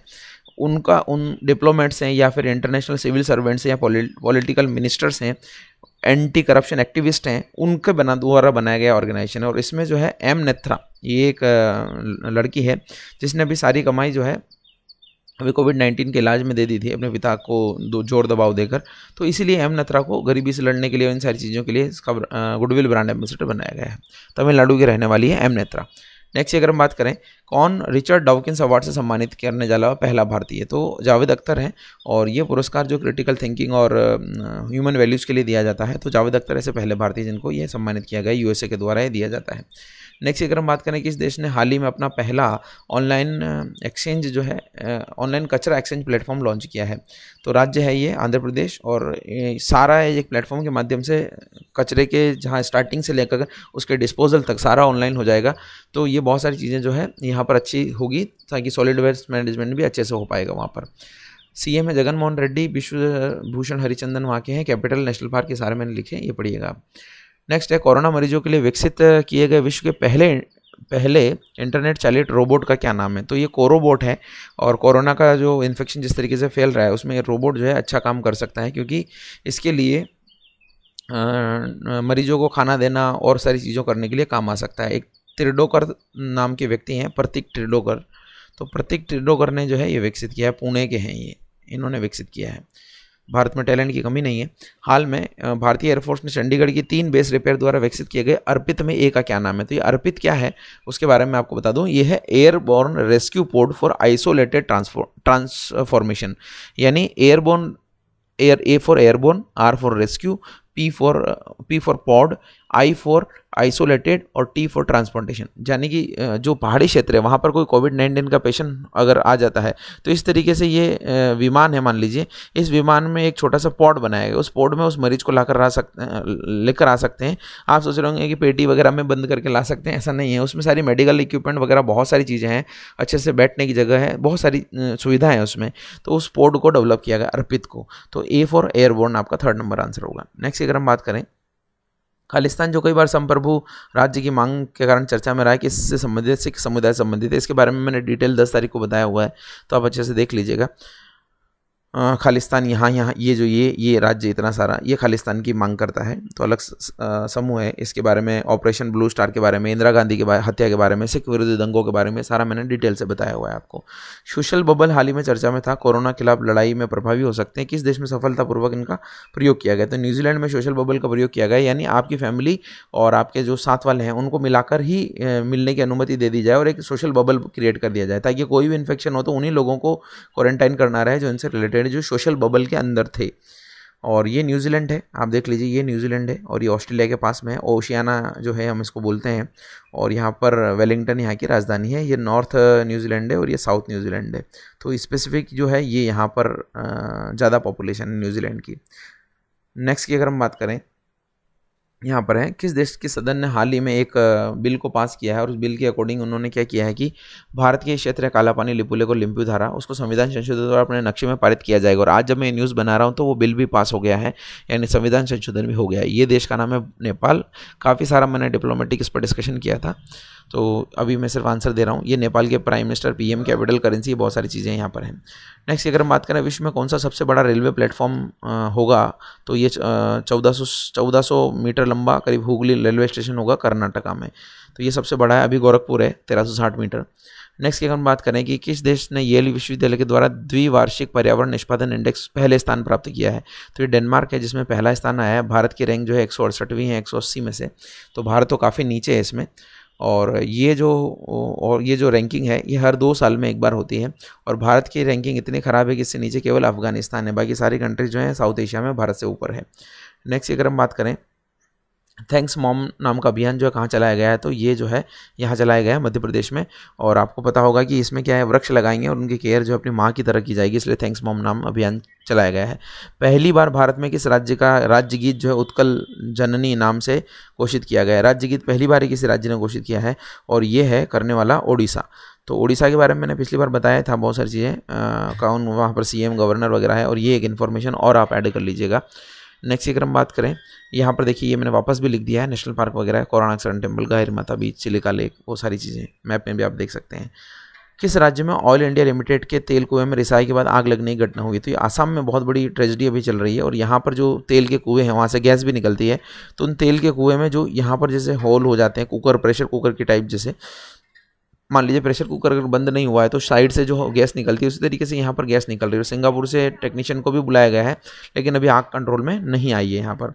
उनका उन डिप्लोमेट्स हैं या फिर इंटरनेशनल सिविल सर्वेंट्स हैं या पॉलिटिकल मिनिस्टर्स हैं एंटी करप्शन एक्टिविस्ट हैं उनके बना द्वारा बनाया गया ऑर्गेनाइजेशन है और इसमें जो है एम नेथ्रा ये एक लड़की है जिसने अभी सारी कमाई जो है अभी कोविड नाइन्टीन के इलाज में दे दी थी अपने पिता को दो जोर दबाव देकर तो इसीलिए एम नथरा को गरीबी से लड़ने के लिए और इन सारी चीज़ों के लिए इसका गुडविल ब्रांड एम्बेसडर बनाया गया है तमिलनाडु की रहने वाली है एम नेत्रा नेक्स्ट अगर हम बात करें कौन रिचर्ड डाउकिंस अवार्ड से सम्मानित करने जा रहा पहला भारतीय तो जावेद अख्तर हैं और ये पुरस्कार जो क्रिटिकल थिंकिंग और ह्यूमन वैल्यूज़ के लिए दिया जाता है तो जावेद अख्तर ऐसे पहले भारतीय जिनको ये सम्मानित किया गया यूएसए के द्वारा ये दिया जाता है नेक्स्ट अगर हम बात करें कि इस देश ने हाल ही में अपना पहला ऑनलाइन एक्सचेंज जो है ऑनलाइन कचरा एक्सचेंज प्लेटफॉर्म लॉन्च किया है तो राज्य है ये आंध्र प्रदेश और सारा एक प्लेटफॉर्म के माध्यम से कचरे के जहाँ स्टार्टिंग से लेकर उसके डिस्पोजल तक सारा ऑनलाइन हो जाएगा तो ये बहुत सारी चीज़ें जो है यहाँ पर अच्छी होगी ताकि सॉलिड वेस्ट मैनेजमेंट भी अच्छे से हो पाएगा वहाँ पर सी एम है जगनमोहन रेड्डी विश्व भूषण हरिचंदन वहाँ के हैं कैपिटल नेशनल पार्क के सारे मैंने लिखे ये पढ़िएगा आप नेक्स्ट है कोरोना मरीजों के लिए विकसित किए गए विश्व के पहले पहले इंटरनेट चालित रोबोट का क्या नाम है तो ये कोरोबोट है और कोरोना का जो इन्फेक्शन जिस तरीके से फैल रहा है उसमें ये रोबोट जो है अच्छा काम कर सकता है क्योंकि इसके लिए मरीजों को खाना देना और सारी चीज़ों करने के लिए काम आ सकता है एक त्रिडोकर नाम के व्यक्ति हैं प्रतीक त्रिडोकर तो प्रतीक त्रिडोकर ने जो है ये विकसित किया है पुणे के हैं ये इन्होंने विकसित किया है भारत में टैलेंट की कमी नहीं है हाल में भारतीय एयरफोर्स ने चंडीगढ़ की तीन बेस रिपेयर द्वारा विकसित किए गए अर्पित में ए का क्या नाम है तो ये अर्पित क्या है उसके बारे में आपको बता दूं ये है airborne rescue port for isolated transformation यानी airborne air A for airborne R for rescue P for P for pod I for isolated और टी फॉर ट्रांसप्लांटेशन यानी कि जो पहाड़ी क्षेत्र है वहाँ पर कोई कोविड नाइन्टीन का पेशेंट अगर आ जाता है तो इस तरीके से ये विमान है मान लीजिए इस विमान में एक छोटा सा पॉड बनाया गया उस पॉड में उस मरीज को लाकर आ सकते लेकर आ सकते हैं आप सोच रहे होंगे कि पेटी वगैरह में बंद करके ला सकते हैं ऐसा नहीं है उसमें सारी मेडिकल इक्विपमेंट वगैरह बहुत सारी चीज़ें हैं अच्छे से बैठने की जगह है बहुत सारी सुविधाएं हैं उसमें तो उस पोर्ट को डेवलप किया गया अर्पित को तो ए फॉर एयरबोर्न आपका थर्ड नंबर आंसर होगा नेक्स्ट अगर हम बात करें खालिस्तान जो कई बार संप्रभु राज्य की मांग के कारण चर्चा में रहा है कि इससे संबंधित सिख समुदाय संबंधित है इसके बारे में मैंने डिटेल दस तारीख को बताया हुआ है तो आप अच्छे से देख लीजिएगा खालिस्तान यहाँ यहाँ ये जो ये ये राज्य इतना सारा ये खालिस्तान की मांग करता है तो अलग समूह है इसके बारे में ऑपरेशन ब्लू स्टार के बारे में इंदिरा गांधी के बारे हत्या के बारे में सिख विरोधी दंगों के बारे में सारा मैंने डिटेल से बताया हुआ है आपको सोशल बबल हाल ही में चर्चा में था कोरोना खिलाफ लड़ाई में प्रभावी हो सकते हैं किस देश में सफलतापूर्वक इनका प्रयोग किया गया तो न्यूजीलैंड में सोशल बबल का प्रयोग किया गया यानी आपकी फैमिली और आपके जो साथ वाले हैं उनको मिलाकर ही मिलने की अनुमति दे दी जाए और एक सोशल बबल क्रिएट कर दिया जाए ताकि कोई भी इन्फेक्शन हो तो उन्हीं लोगों को क्वारंटाइन करना रहे जो इनसे रिलेटेड प्लेयर जो सोशल बबल के अंदर थे और ये न्यूजीलैंड है आप देख लीजिए ये न्यूजीलैंड है और ये ऑस्ट्रेलिया के पास में है ओशियाना जो है हम इसको बोलते हैं और यहाँ पर वेलिंगटन यहाँ की राजधानी है ये नॉर्थ न्यूजीलैंड है और ये साउथ न्यूजीलैंड है तो स्पेसिफिक जो है ये यहाँ पर ज़्यादा पॉपुलेशन है न्यूजीलैंड की नेक्स्ट की अगर हम बात करें यहाँ पर है किस देश के सदन ने हाल ही में एक बिल को पास किया है और उस बिल के अकॉर्डिंग उन्होंने क्या किया है कि भारत के क्षेत्र काला पानी को और लिम्पू धारा उसको संविधान संशोधन द्वारा अपने नक्शे में पारित किया जाएगा और आज जब मैं न्यूज़ बना रहा हूँ तो वो बिल भी पास हो गया है यानी संविधान संशोधन भी हो गया है ये देश का नाम है नेपाल काफ़ी सारा मैंने डिप्लोमेटिक इस पर डिस्कशन किया था तो अभी मैं सिर्फ आंसर दे रहा हूँ ये नेपाल के prime minister PM capital currency बहुत सारी चीज़ें यहाँ पर हैं नेक्स्ट अगर हम बात करें विश्व में कौन सा सबसे बड़ा रेलवे प्लेटफॉर्म होगा तो ये चौदह सौ मीटर लंबा करीब हुगली रेलवे स्टेशन होगा कर्नाटका में तो ये सबसे बड़ा है अभी गोरखपुर है तेरह मीटर नेक्स्ट की अगर हम बात करें कि किस देश ने येल विश्वविद्यालय के द्वारा द्विवार्षिक पर्यावरण निष्पादन इंडेक्स पहले स्थान प्राप्त किया है तो ये डेनमार्क है जिसमें पहला स्थान आया है भारत की रैंक जो है एक सौ अड़सठवीं है एक सौ अस्सी में से तो भारत तो काफ़ी नीचे है इसमें और ये जो और ये जो रैंकिंग है ये हर दो साल में एक बार होती है और भारत की रैंकिंग इतनी ख़राब है कि इससे नीचे केवल अफगानिस्तान है बाकी सारी कंट्रीज जो हैं साउथ एशिया में भारत से ऊपर है नेक्स्ट अगर हम बात करें थैंक्स मॉम नाम का अभियान जो है कहाँ चलाया गया है तो ये जो है यहाँ चलाया गया है मध्य प्रदेश में और आपको पता होगा कि इसमें क्या है वृक्ष लगाएंगे और उनकी केयर जो है अपनी माँ की तरह की जाएगी इसलिए थैंक्स मॉम नाम अभियान चलाया गया है पहली बार भारत में किस राज्य का राज्य गीत जो है उत्कल जननी नाम से घोषित किया गया है राज्य गीत पहली बार ही किसी राज्य ने घोषित किया है और ये है करने वाला ओडिशा तो उड़ीसा के बारे में मैंने पिछली बार बताया था बहुत सारी चीज़ें कौन वहाँ पर सीएम गवर्नर वगैरह है और ये एक इन्फॉर्मेशन और आप ऐड कर लीजिएगा नेक्स्ट अगर हम बात करें यहाँ पर देखिए ये मैंने वापस भी लिख दिया है नेशनल पार्क वगैरह कोरोना सरन टेम्पल गायर माता बीच चिलिका लेक वो सारी चीज़ें मैप में भी आप देख सकते हैं किस राज्य में ऑयल इंडिया लिमिटेड के तेल कुएं में रिसाई के बाद आग लगने की घटना हुई तो ये आसाम में बहुत बड़ी ट्रेजिडी अभी चल रही है और यहाँ पर जो तेल के कुएं हैं वहाँ से गैस भी निकलती है तो उन तेल के कुएं में जो यहाँ पर जैसे होल हो जाते हैं कुकर प्रेशर कुकर की टाइप जैसे मान लीजिए प्रेशर कुकर अगर बंद नहीं हुआ है तो साइड से जो गैस निकलती है उसी तरीके से यहाँ पर गैस निकल रही है सिंगापुर से टेक्नीशियन को भी बुलाया गया है लेकिन अभी आग कंट्रोल में नहीं आई है यहाँ पर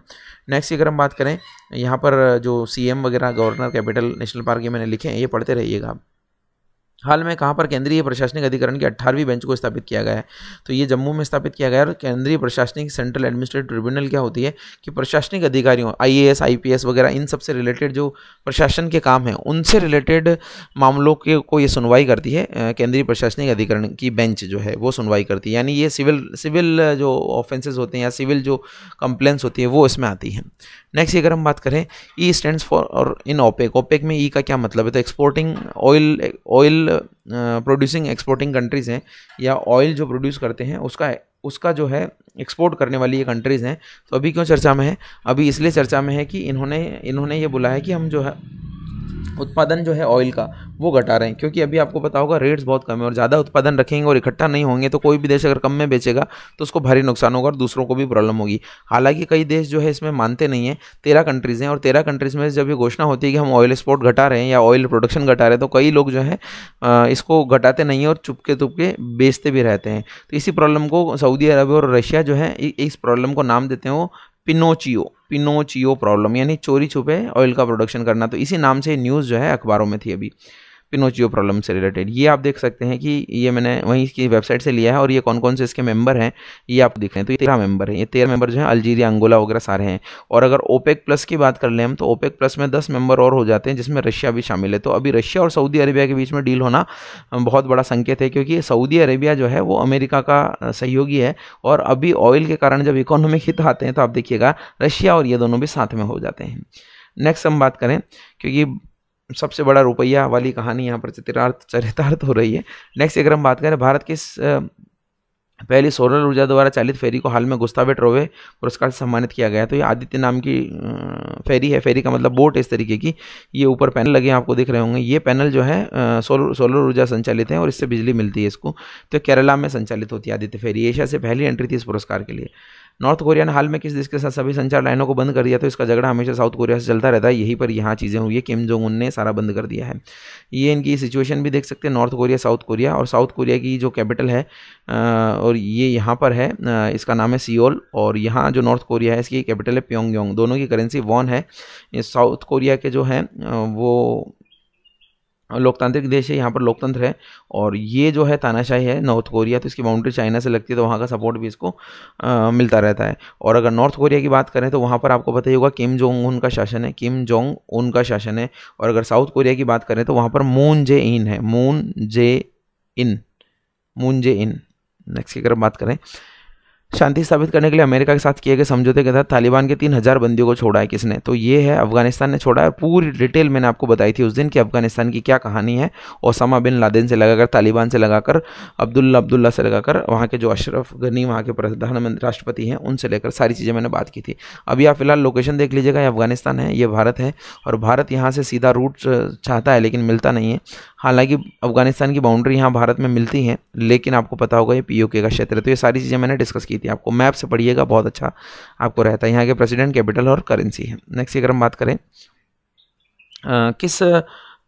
नेक्स्ट अगर हम बात करें यहाँ पर जो सीएम वगैरह गवर्नर कैपिटल नेशनल पार्क ये मैंने लिखे हैं ये पढ़ते रहिएगा आप हाल में कहाँ पर केंद्रीय प्रशासनिक अधिकरण की अट्ठारहवीं बेंच को स्थापित किया गया है तो ये जम्मू में स्थापित किया गया है और केंद्रीय प्रशासनिक सेंट्रल एडमिनिस्ट्रेटिव ट्रिब्यूनल क्या होती है कि प्रशासनिक अधिकारियों आईएएस आईपीएस वगैरह इन सबसे रिलेटेड जो प्रशासन के काम हैं उनसे रिलेटेड मामलों के को ये सुनवाई करती है केंद्रीय प्रशासनिक अधिकरण की बेंच जो है वो सुनवाई करती है यानी ये सिविल सिविल जो ऑफेंसेज होते हैं या सिविल जो कंप्लेन्स होती है वो इसमें आती हैं नेक्स्ट अगर हम बात करें ई स्टैंड्स फॉर और इन ओपेक ओपेक में ई e का क्या मतलब है तो exporting oil oil producing exporting countries हैं या ऑयल जो प्रोड्यूस करते हैं उसका उसका जो है एक्सपोर्ट करने वाली ये कंट्रीज़ हैं तो अभी क्यों चर्चा में है अभी इसलिए चर्चा में है कि इन्होंने इन्होंने ये बोला है कि हम जो है उत्पादन जो है ऑयल का वो घटा रहे हैं क्योंकि अभी आपको पता होगा रेट्स बहुत कम है और ज़्यादा उत्पादन रखेंगे और इकट्ठा नहीं होंगे तो कोई भी देश अगर कम में बेचेगा तो उसको भारी नुकसान होगा और दूसरों को भी प्रॉब्लम होगी हालांकि कई देश जो है इसमें मानते नहीं है तेरह कंट्रीज़ हैं और तेरह कंट्रीज़ में जब ये घोषणा होती है कि हम ऑयल एक्सपोर्ट घटा रहे हैं या ऑयल प्रोडक्शन घटा रहे हैं तो कई लोग जो है इसको घटाते नहीं हैं और चुपके तुपके बेचते भी रहते हैं तो इसी प्रॉब्लम को सऊदी अरब और रशिया जो है इस प्रॉब्लम को नाम देते हैं वो पिनोचियो पिनोचियो प्रॉब्लम यानी चोरी छुपे ऑयल का प्रोडक्शन करना तो इसी नाम से न्यूज़ जो है अखबारों में थी अभी पिनोचियो प्रॉब्लम से रिलेटेड ये आप देख सकते हैं कि ये मैंने वहीं की वेबसाइट से लिया है और ये कौन कौन से इसके मेंबर हैं ये आप देख रहे हैं तो ये तेरह मेंबर हैं ये तेरह मेंबर जो हैं अल्जीरिया अंगोला वगैरह सारे हैं और अगर ओपेक प्लस की बात कर लें हम तो ओपेक प्लस में दस मेंबर और हो जाते हैं जिसमें रशिया भी शामिल है तो अभी रशिया और सऊदी अरेबिया के बीच में डील होना बहुत बड़ा संकेत है क्योंकि सऊदी अरेबिया जो है वो अमेरिका का सहयोगी है और अभी ऑयल के कारण जब इकोनॉमी हित तो आते हैं तो आप देखिएगा रशिया और ये दोनों भी साथ में हो जाते हैं नेक्स्ट हम बात करें क्योंकि सबसे बड़ा रुपया वाली कहानी यहाँ पर चरितार्थ चरितार्थ हो रही है नेक्स्ट अगर हम बात करें भारत के पहली सोलर ऊर्जा द्वारा चालित फेरी को हाल में गुस्तावे ट्रोवे पुरस्कार से सम्मानित किया गया तो ये आदित्य नाम की फेरी है फेरी का मतलब बोट इस तरीके की ये ऊपर पैनल लगे आपको दिख रहे होंगे ये पैनल जो है सोलर सोलर ऊर्जा संचालित है और इससे बिजली मिलती है इसको तो केरला में संचालित होती है आदित्य फेरी एशिया से पहली एंट्री थी इस पुरस्कार के लिए नॉर्थ कोरिया ने हाल में किस देश के साथ सभी संचार लाइनों को बंद कर दिया तो इसका झगड़ा हमेशा साउथ कोरिया से चलता रहता है यहीं पर यहाँ चीज़ें हुई है किम जोंग उन ने सारा बंद कर दिया है ये इनकी सिचुएशन भी देख सकते हैं नॉर्थ कोरिया साउथ कोरिया और साउथ कोरिया की जो कैपिटल है और ये यहाँ पर है इसका नाम है सियोल और यहाँ जो नॉर्थ कोरिया है इसकी कैपिटल है प्योंग दोनों की करेंसी वॉन है साउथ कोरिया के जो हैं वो लोकतांत्रिक देश है यहाँ पर लोकतंत्र है और ये जो है तानाशाही है नॉर्थ कोरिया तो इसकी बाउंड्री चाइना से लगती है तो वहाँ का सपोर्ट भी इसको आ, मिलता रहता है और अगर नॉर्थ कोरिया की बात करें तो वहाँ पर आपको पता ही होगा किम जोंग उन का शासन है किम जोंग उन का शासन है और अगर साउथ कोरिया की बात करें तो वहाँ पर मून जे इन है Moon Jae in Moon Jae in next की अगर बात करें शांति स्थापित करने के लिए अमेरिका के साथ किए गए समझौते के तहत तालिबान के तीन हज़ार बंदियों को छोड़ा है किसने तो ये है अफगानिस्तान ने छोड़ा है पूरी डिटेल मैंने आपको बताई थी उस दिन कि अफगानिस्तान की क्या कहानी है ओसामा बिन लादेन से लगाकर तालिबान से लगाकर अब्दुल्ला अब्दुल्ला से लगाकर वहाँ के जो अशरफ गनी वहाँ के प्रधानमंत्री राष्ट्रपति हैं उनसे लेकर सारी चीज़ें मैंने बात की थी अभी आप फिलहाल लोकेशन देख लीजिएगा ये अफगानिस्तान है ये भारत है और भारत यहाँ से सीधा रूट चाहता है लेकिन मिलता नहीं है हालांकि अफगानिस्तान की बाउंड्री यहाँ भारत में मिलती है लेकिन आपको पता होगा ये पीओके का क्षेत्र है तो ये सारी चीज़ें मैंने डिस्कस की थी आपको मैप से पढ़िएगा बहुत अच्छा आपको रहता है यहाँ के प्रेसिडेंट कैपिटल और करेंसी है नेक्स्ट अगर हम बात करें आ, किस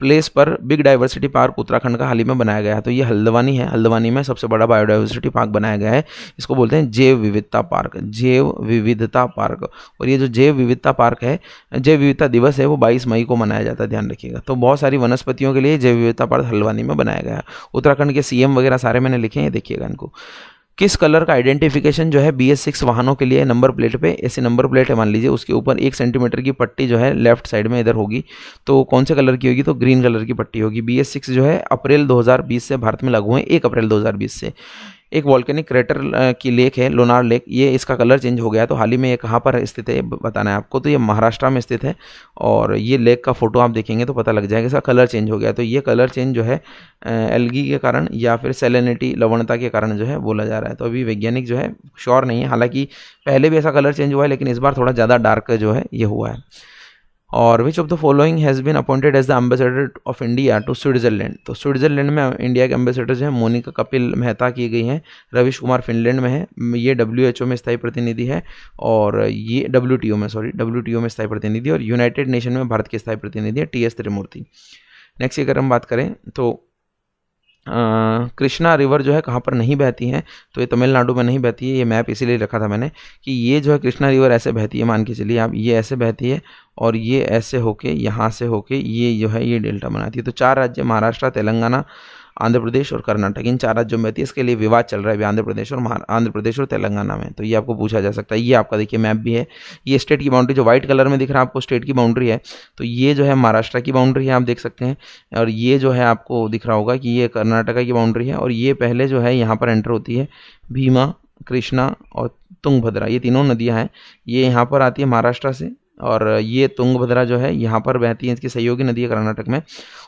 प्लेस पर बिग डाइवर्सिटी पार्क उत्तराखंड का हाल ही में बनाया गया है तो ये हल्द्वानी है हल्द्वानी में सबसे बड़ा बायोडाइवर्सिटी पार्क बनाया गया है इसको बोलते हैं जैव विविधता पार्क जैव विविधता पार्क और ये जो जैव विविधता पार्क है जैव विविधता दिवस है वो बाईस मई को मनाया जाता है ध्यान रखिएगा तो बहुत सारी वनस्पतियों के लिए जैव विविधता पार्क हल्द्वानी में बनाया गया है उत्तराखंड के सीएम वगैरह सारे मैंने लिखे हैं देखिएगा इनको किस कलर का आइडेंटिफिकेशन जो है बी एस सिक्स वाहनों के लिए नंबर प्लेट पे ऐसी नंबर प्लेट है मान लीजिए उसके ऊपर एक सेंटीमीटर की पट्टी जो है लेफ्ट साइड में इधर होगी तो कौन से कलर की होगी तो ग्रीन कलर की पट्टी होगी बी एस सिक्स जो है अप्रैल 2020 से भारत में लागू है एक अप्रैल 2020 से एक वॉल्केनिक क्रेटर की लेक है लोनार लेक ये इसका कलर चेंज हो गया तो हाल ही में ये कहाँ पर स्थित है बताना है आपको तो ये महाराष्ट्र में स्थित है और ये लेक का फोटो आप देखेंगे तो पता लग जाएगा इसका कलर चेंज हो गया तो ये कलर चेंज जो है एलगी के कारण या फिर सेलेनिटी लवणता के कारण जो है बोला जा रहा है तो अभी वैज्ञानिक जो है श्योर नहीं है हालांकि पहले भी ऐसा कलर चेंज हुआ है लेकिन इस बार थोड़ा ज़्यादा डार्क जो है ये हुआ है और which of the following has been appointed as the ambassador of India to Switzerland तो स्विट्ज़रलैंड में इंडिया के एम्बेसडर जो है मोनिका कपिल मेहता की गई हैं रविश कुमार फिनलैंड में है ये डब्ल्यू एच ओ में स्थायी प्रतिनिधि है और ये डब्ल्यू टी ओ में सॉरी डब्ल्यू टी ओ में स्थायी प्रतिनिधि और यूनाइटेड नेशन में भारत के स्थायी प्रतिनिधि है टी एस त्रिमूर्ति नेक्स्ट अगर हम बात करें तो कृष्णा रिवर जो है कहाँ पर नहीं बहती है तो ये तमिलनाडु में नहीं बहती है ये मैप इसीलिए रखा था मैंने कि ये जो है कृष्णा रिवर ऐसे बहती है मान के चलिए आप ये ऐसे बहती है और ये ऐसे होके यहाँ से होके ये जो है ये डेल्टा बनाती है तो चार राज्य महाराष्ट्र तेलंगाना आंध्र प्रदेश और कर्नाटक इन चार राज्यों में होती है इसके लिए विवाद चल रहा है आंध्र प्रदेश और आंध्र प्रदेश और तेलंगाना में तो ये आपको पूछा जा सकता है ये आपका देखिए मैप भी है ये स्टेट की बाउंड्री जो व्हाइट कलर में दिख रहा है आपको स्टेट की बाउंड्री है तो ये जो है महाराष्ट्र की बाउंड्री है आप देख सकते हैं और ये जो है आपको दिख रहा होगा कि ये कर्नाटका की बाउंड्री है और ये पहले जो है यहाँ पर एंटर होती है भीमा कृष्णा और तुंगभद्रा ये तीनों नदियाँ हैं ये यहाँ पर आती है महाराष्ट्र से और ये तुंगभद्रा जो है यहाँ पर बहती है इसकी सहयोगी नदी है कर्नाटक में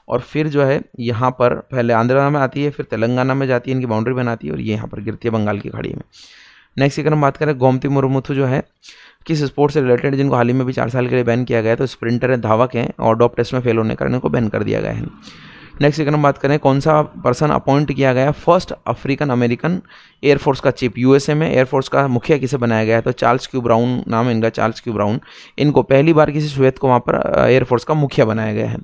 और फिर जो है यहाँ पर पहले आंध्रा में आती है फिर तेलंगाना में जाती है इनकी बाउंड्री बनाती है और ये यहाँ पर गिरती है बंगाल की खाड़ी में नेक्स्ट अगर हम बात करें गोमती मुरमुथु जो है किस स्पोर्ट से रिलेटेड जिनको हाल ही में भी चार साल के लिए बैन किया गया तो स्प्रिंटर है धावक हैं और डॉप टेस्ट में फेल होने कारण इनको बैन कर दिया गया है नेक्स्ट अगर हम बात करें कौन सा पर्सन अपॉइंट किया गया फर्स्ट अफ्रीकन अमेरिकन एयरफोर्स का चीफ यूएसए में एयरफोर्स का मुखिया किसे बनाया गया तो चार्ल्स क्यू ब्राउन नाम इनका चार्ल्स क्यू ब्राउन इनको पहली बार किसी श्वेत को वहाँ पर एयरफोर्स का मुखिया बनाया गया है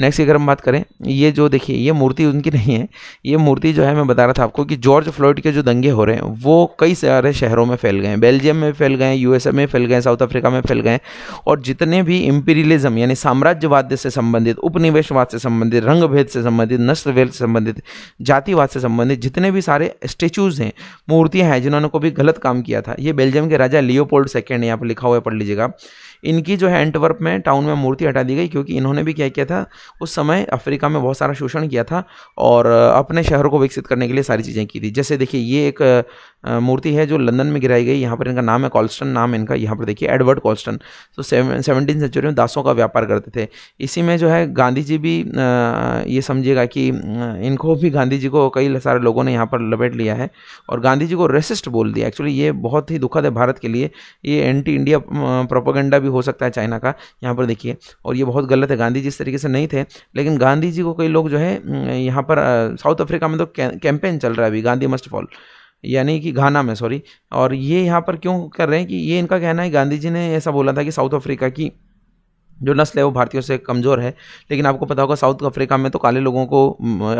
नेक्स्ट अगर हम बात करें ये जो देखिए ये मूर्ति उनकी नहीं है ये मूर्ति जो है मैं बता रहा था आपको कि जॉर्ज फ्लॉइड के जो दंगे हो रहे हैं वो कई सारे शहरों में फैल गए बेल्जियम में फैल गए यूएसए में फैल गए साउथ अफ्रीका में फैल गए और जितने भी इंपीरियलिज्म यानी साम्राज्यवाद से संबंधित उपनिवेशवाद से संबंधित रंगभेद से संबंधित नस्लभेद से संबंधित जातिवाद से संबंधित जितने भी सारे स्टेचूज़ हैं मूर्तियाँ हैं जिन्होंने को भी गलत काम किया था ये बेल्जियम के राजा लियोपोल्ड सेकेंड यहाँ पर लिखा हुआ है पढ़ लीजिएगा इनकी जो है एंटवर्प में टाउन में मूर्ति हटा दी गई क्योंकि इन्होंने भी क्या किया था उस समय अफ्रीका में बहुत सारा शोषण किया था और अपने शहर को विकसित करने के लिए सारी चीज़ें की थी जैसे देखिए ये एक मूर्ति है जो लंदन में गिराई गई यहाँ पर इनका नाम है कॉल्स्टन नाम इनका यहाँ पर देखिए एडवर्ड कॉल्स्टन तो सेवनटीन सेंचुरी में दासों का व्यापार करते थे इसी में जो है गांधी जी भी ये समझिएगा कि इनको भी गांधी जी को कई सारे लोगों ने यहाँ पर लपेट लिया है और गांधी जी को रेसिस्ट बोल दिया एक्चुअली ये बहुत ही दुखद है भारत के लिए ये एंटी इंडिया प्रोपोगेंडा भी हो सकता है चाइना का यहाँ पर देखिए और ये बहुत गलत है गांधी जी इस तरीके से नहीं थे लेकिन गांधी जी को कई लोग जो है यहाँ पर साउथ अफ्रीका में तो कैंपेन चल रहा है अभी गांधी मस्ट फॉल यानी कि घाना में सॉरी और ये यहाँ पर क्यों कर रहे हैं कि ये इनका कहना है गांधी जी ने ऐसा बोला था कि साउथ अफ्रीका की जो नस्ल है वो भारतीयों से कमज़ोर है लेकिन आपको पता होगा साउथ अफ्रीका में तो काले लोगों को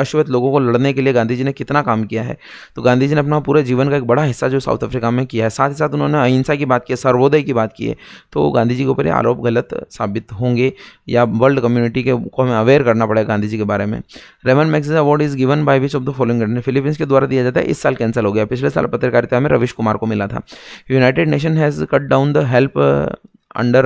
अश्वेत लोगों को लड़ने के लिए गांधी जी ने कितना काम किया है तो गांधी जी ने अपना पूरे जीवन का एक बड़ा हिस्सा जो साउथ अफ्रीका में किया है साथ ही साथ उन्होंने अहिंसा की बात की है सर्वोदय की बात की है तो गांधी जी के ऊपर आरोप गलत साबित होंगे या वर्ल्ड कम्युनिटी के को हमें अवेयर करना पड़ेगा गांधी जी के बारे में Ramon magazine award is given by which of the following country Philippines के द्वारा दिया जाता है इस साल कैंसिल हो गया पिछले साल पत्रकारिता में रविश कुमार को मिला था United Nation has cut down the help under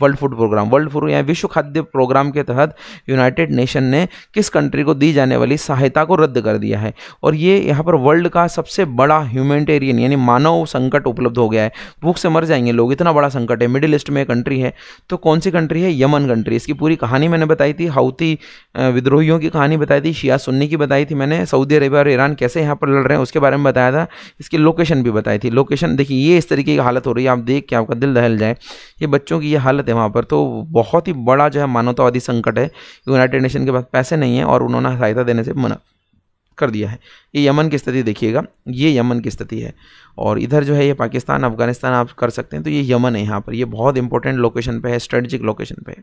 World Food Programme World Food या विश्व खाद्य प्रोग्राम के तहत यूनाइटेड नेशन ने किस कंट्री को दी जाने वाली सहायता को रद्द कर दिया है और ये यहाँ पर वर्ल्ड का सबसे बड़ा ह्यूमेटेरियन यानी मानव संकट उपलब्ध हो गया है भूख से मर जाएंगे लोग इतना बड़ा संकट है मिडिल ईस्ट में कंट्री है तो कौन सी कंट्री है यमन कंट्री इसकी पूरी कहानी मैंने बताई थी हाउती uh, विद्रोहियों की कहानी बताई थी शिया सुन्नी की बताई थी मैंने सऊदी अरेबिया और ईरान कैसे यहाँ पर लड़ रहे हैं उसके बारे में बताया था इसकी लोकेशन भी बताई थी लोकेशन देखिए ये इस तरीके की हालत हो रही है आप देख के आपका दिल दहल जाए ये बच्चों की ये हालत है वहाँ पर तो बहुत ही बड़ा जो है मानवतावादी संकट है यूनाइटेड नेशन के पास पैसे नहीं है और उन्होंने सहायता देने से मना कर दिया है ये यमन की स्थिति देखिएगा ये यमन की स्थिति है और इधर जो है ये पाकिस्तान अफगानिस्तान आप कर सकते हैं तो ये यमन है यहाँ पर ये बहुत इंपॉर्टेंट लोकेशन पे है स्ट्रेटजिक लोकेशन पे है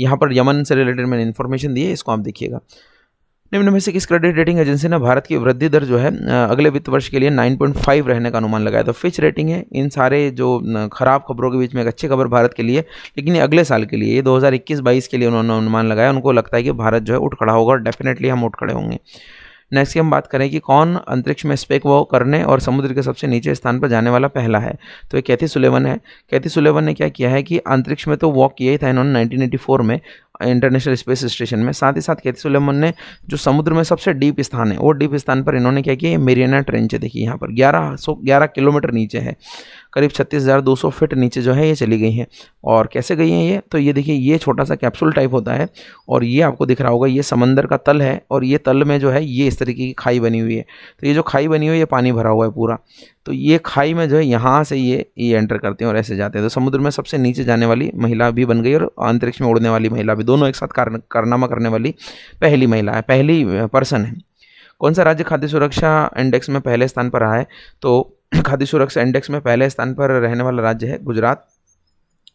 यहाँ पर यमन से रिलेटेड मैंने इन्फॉर्मेशन दी है इसको आप देखिएगा निम्न में से किस क्रेडिट रेटिंग एजेंसी ने भारत की वृद्धि दर जो है अगले वित्त वर्ष के लिए 9.5 रहने का अनुमान लगाया तो फिच रेटिंग है इन सारे जो खराब खबरों के बीच में एक अच्छी खबर भारत के लिए लेकिन ये अगले साल के लिए ये 2021-22 के लिए उन्होंने अनुमान लगाया उनको लगता है कि भारत जो है उठ खड़ा होगा और डेफिनेटली हम उठ खड़े होंगे नेक्स्ट की हम बात करें कि कौन अंतरिक्ष में स्पेक वो करने और समुद्र के सबसे नीचे स्थान पर जाने वाला पहला है तो ये कैथी सुलेवन है कैथी सुलेवन ने क्या किया है कि अंतरिक्ष में तो वॉक किया ही था इन्होंने 1984 में इंटरनेशनल स्पेस स्टेशन में साथ ही साथ कैथी सुलेमन ने जो समुद्र में सबसे डीप स्थान है वो डीप स्थान पर इन्होंने क्या किया मेरियाना ट्रेंच देखी यहाँ पर ग्यारह सौ ग्यारह किलोमीटर नीचे है करीब 36,200 फीट नीचे जो है ये चली गई हैं और कैसे गई हैं ये तो ये देखिए ये छोटा सा कैप्सूल टाइप होता है और ये आपको दिख रहा होगा ये समंदर का तल है और ये तल में जो है ये इस तरीके की खाई बनी हुई है तो ये जो खाई बनी हुई है ये पानी भरा हुआ है पूरा तो ये खाई में जो है यहाँ से ये ये एंटर करते हैं और ऐसे जाते हैं तो समुद्र में सबसे नीचे जाने वाली महिला भी बन गई और अंतरिक्ष में उड़ने वाली महिला भी दोनों एक साथ कारनामा करने वाली पहली महिला है पहली पर्सन है कौन सा राज्य खाद्य सुरक्षा इंडेक्स में पहले स्थान पर रहा है तो खाद्य सुरक्षा इंडेक्स में पहले स्थान पर रहने वाला राज्य है गुजरात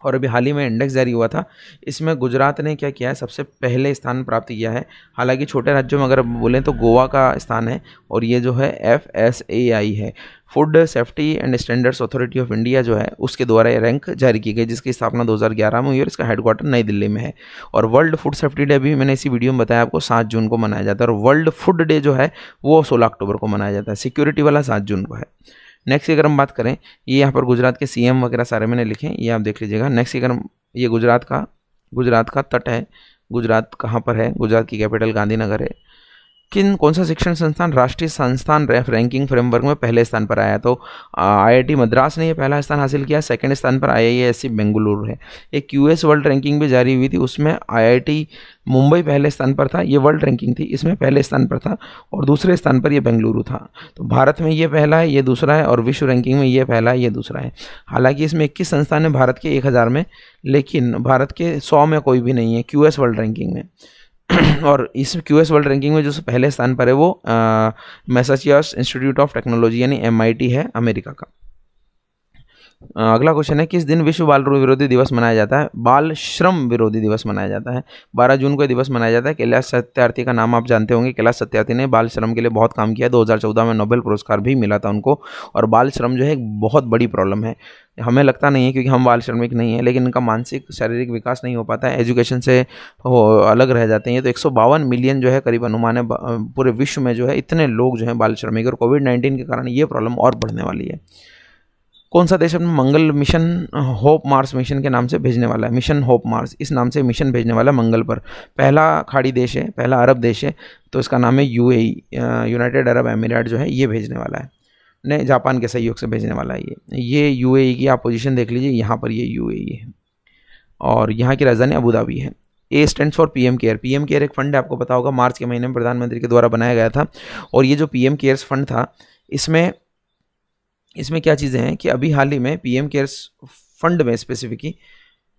और अभी हाल ही में इंडेक्स जारी हुआ था इसमें गुजरात ने क्या किया है सबसे पहले स्थान प्राप्त किया है हालांकि छोटे राज्यों में अगर बोलें तो गोवा का स्थान है और ये जो है एफ एस ए आई है food safety and standards authority of India जो है उसके द्वारा ये रैंक जारी की गई जिसकी स्थापना 2011 में हुई और इसका हेडक्वार्टर नई दिल्ली में है और वर्ल्ड फूड सेफ्टी डे भी मैंने इसी वीडियो में बताया आपको सात जून को मनाया जाता है और वर्ल्ड फूड डे जो है वो सोलह अक्टूबर को मनाया जाता है सिक्योरिटी वाला सात जून को है नेक्स्ट की अगर हम बात करें ये यहाँ पर गुजरात के सीएम वगैरह सारे मैंने लिखे हैं ये आप देख लीजिएगा नेक्स्ट की अगर हम ये गुजरात का गुजरात का तट है गुजरात कहाँ पर है गुजरात की कैपिटल गांधीनगर है किन कौन सा शिक्षण संस्थान राष्ट्रीय संस्थान रैंकिंग फ्रेमवर्क में पहले स्थान पर आया तो आईआईटी मद्रास ने यह पहला स्थान हासिल किया सेकंड स्थान पर आई सी बेंगलुरु है एक क्यूएस वर्ल्ड रैंकिंग भी जारी हुई थी उसमें आईआईटी मुंबई पहले स्थान पर था ये वर्ल्ड रैंकिंग थी इसमें पहले स्थान पर था और दूसरे स्थान पर यह बेंगलुरु था तो भारत में ये पहला है ये दूसरा है और विश्व रैंकिंग में ये पहला है ये दूसरा है हालांकि इसमें इक्कीस संस्थान है भारत के एक हज़ार में लेकिन भारत के सौ में कोई भी नहीं है क्यूएस वर्ल्ड रैंकिंग में <clears throat> और इस क्यू एस वर्ल्ड रैंकिंग में जो पहले स्थान पर है वो मैसाचियस इंस्टीट्यूट ऑफ टेक्नोलॉजी यानी एम है अमेरिका का अगला क्वेश्चन है किस दिन विश्व बाल विरोधी दिवस मनाया जाता है बाल श्रम विरोधी दिवस मनाया जाता है 12 जून को यह दिवस मनाया जाता है कैलाश सत्यार्थी का नाम आप जानते होंगे कैलाश सत्यार्थी ने बाल श्रम के लिए बहुत काम किया 2014 में नोबेल पुरस्कार भी मिला था उनको और बाल श्रम जो है एक बहुत बड़ी प्रॉब्लम है हमें लगता नहीं है क्योंकि हम बाल श्रमिक नहीं है लेकिन इनका मानसिक शारीरिक विकास नहीं हो पाता है एजुकेशन से हो अलग रह जाते हैं तो एक मिलियन जो है करीब अनुमान है पूरे विश्व में जो है इतने लोग जो हैं बाल श्रमिक और कोविड नाइन्टीन के कारण ये प्रॉब्लम और बढ़ने वाली है कौन सा देश अपने मंगल मिशन होप मार्स मिशन के नाम से भेजने वाला है मिशन होप मार्स इस नाम से मिशन भेजने वाला है मंगल पर पहला खाड़ी देश है पहला अरब देश है तो इसका नाम है यूएई यूनाइटेड अरब एमिरेट जो है ये भेजने वाला है ने जापान के सहयोग से भेजने वाला है ये ये यू की आप पोजिशन देख लीजिए यहाँ पर ये यू है और यहाँ की राजधानी अबूधाबी है A stand for PM care PM care एक फंड है आपको पता होगा मार्च के महीने में प्रधानमंत्री के द्वारा बनाया गया था और ये जो पीएम केयर्स फंड था इसमें इसमें क्या चीज़ें हैं कि अभी हाल ही में पीएम केयर्स फंड में स्पेसिफिकली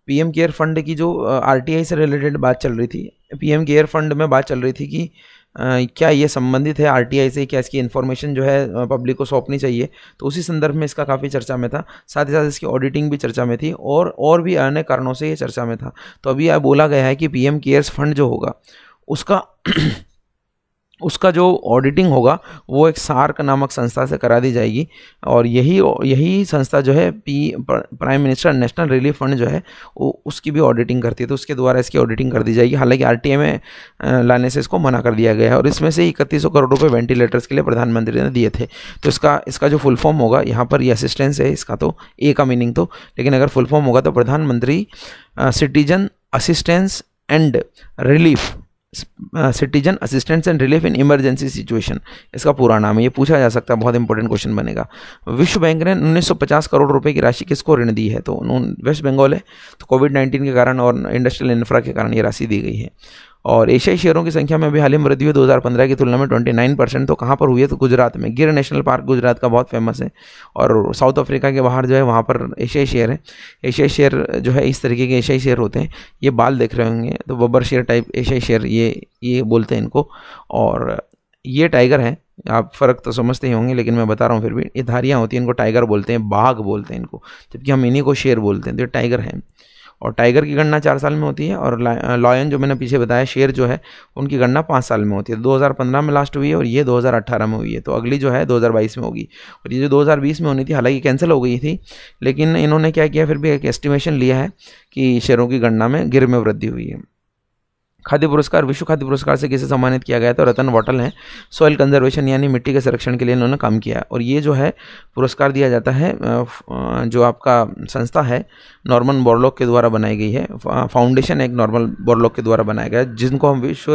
पीएम केयर फंड की जो आरटीआई से रिलेटेड बात चल रही थी पीएम केयर फंड में बात चल रही थी कि क्या ये संबंधित है आरटीआई से क्या इसकी इन्फॉर्मेशन जो है पब्लिक को सौंपनी चाहिए तो उसी संदर्भ में इसका काफ़ी चर्चा में था साथ ही साथ इसकी ऑडिटिंग भी चर्चा में थी और और भी अन्य कारणों से ये चर्चा में था तो अभी यह बोला गया है कि पीएम केयर्स फंड जो होगा उसका उसका जो ऑडिटिंग होगा वो एक सार्क नामक संस्था से करा दी जाएगी और यही यही संस्था जो है P prime minister national relief fund जो है वो उसकी भी ऑडिटिंग करती है तो उसके द्वारा इसकी ऑडिटिंग कर दी जाएगी हालांकि आर में लाने से इसको मना कर दिया गया है और इसमें से इकतीस करोड़ रुपये वेंटिलेटर्स के लिए प्रधानमंत्री ने दिए थे तो इसका इसका जो फुल फॉर्म होगा यहाँ पर ये असिस्टेंस है इसका तो ए का मीनिंग तो लेकिन अगर फुल फॉर्म होगा तो प्रधानमंत्री citizen assistance and relief citizen assistance and relief in emergency situation इसका पूरा नाम है ये पूछा जा सकता है बहुत इंपॉर्टेंट क्वेश्चन बनेगा विश्व बैंक ने 1950 करोड़ रुपए की राशि किसको ऋण दी है तो वेस्ट बंगाल है तो कोविड नाइन्टीन के कारण और इंडस्ट्रियल इन्फ्रा के कारण ये राशि दी गई है और एशियाई शेयरों की संख्या में भी हाल ही में वृद्धि हुई 2015 की तुलना में 29 परसेंट तो कहाँ पर हुई है तो गुजरात में गिर नेशनल पार्क गुजरात का बहुत फेमस है और साउथ अफ्रीका के बाहर जो है वहाँ पर एशियाई शेयर है एशियाई शेयर जो है इस तरीके के एशियाई शेयर होते हैं ये बाल देख रहे होंगे तो बब्बर शेयर टाइप एशियाई शेयर ये ये बोलते हैं इनको और ये टाइगर है आप फ़र्क तो समझते ही होंगे लेकिन मैं बता रहा हूँ फिर भी ये धारियाँ होती हैं इनको टाइगर बोलते हैं बाघ बोलते हैं इनको जबकि हम इन्हीं को शेर बोलते हैं तो ये टाइगर हैं और टाइगर की गणना चार साल में होती है और लॉयन जो मैंने पीछे बताया शेर जो है उनकी गणना पाँच साल में होती है 2015 तो में लास्ट हुई है और ये 2018 में हुई है तो अगली जो है 2022 में होगी और ये जो 2020 में होनी थी हालांकि कैंसिल हो गई थी लेकिन इन्होंने क्या किया फिर भी एक एस्टिमेशन लिया है कि शेरों की गणना में गिर में वृद्धि हुई है खाद्य पुरस्कार विश्व खाद्य पुरस्कार से किसे सम्मानित किया गया था रतन वाटल हैं सॉइल कंजर्वेशन यानी मिट्टी के संरक्षण के लिए इन्होंने काम किया और ये जो है पुरस्कार दिया जाता है जो आपका संस्था है नॉर्मन बॉर्लॉक के द्वारा बनाई गई है फाउंडेशन एक नॉर्मल बॉर्लॉक के द्वारा बनाया गया जिनको हम विश्व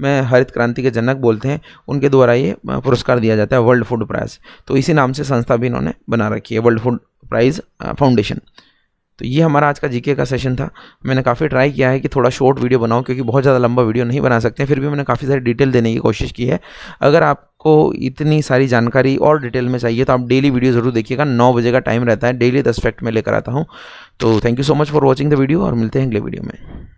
में हरित क्रांति के जनक बोलते हैं उनके द्वारा ये पुरस्कार दिया जाता है वर्ल्ड फूड प्राइज़ तो इसी नाम से संस्था भी इन्होंने बना रखी है वर्ल्ड फूड प्राइज़ फाउंडेशन तो ये हमारा आज का जीके का सेशन था मैंने काफ़ी ट्राई किया है कि थोड़ा शॉर्ट वीडियो बनाऊं क्योंकि बहुत ज़्यादा लंबा वीडियो नहीं बना सकते फिर भी मैंने काफ़ी सारी डिटेल देने की कोशिश की है अगर आपको इतनी सारी जानकारी और डिटेल में चाहिए तो आप डेली वीडियो ज़रूर देखिएगा नौ बजे का टाइम रहता है डेली दस फैक्ट में लेकर आता हूँ तो thank you so much for watching the video और मिलते हैं अगले वीडियो में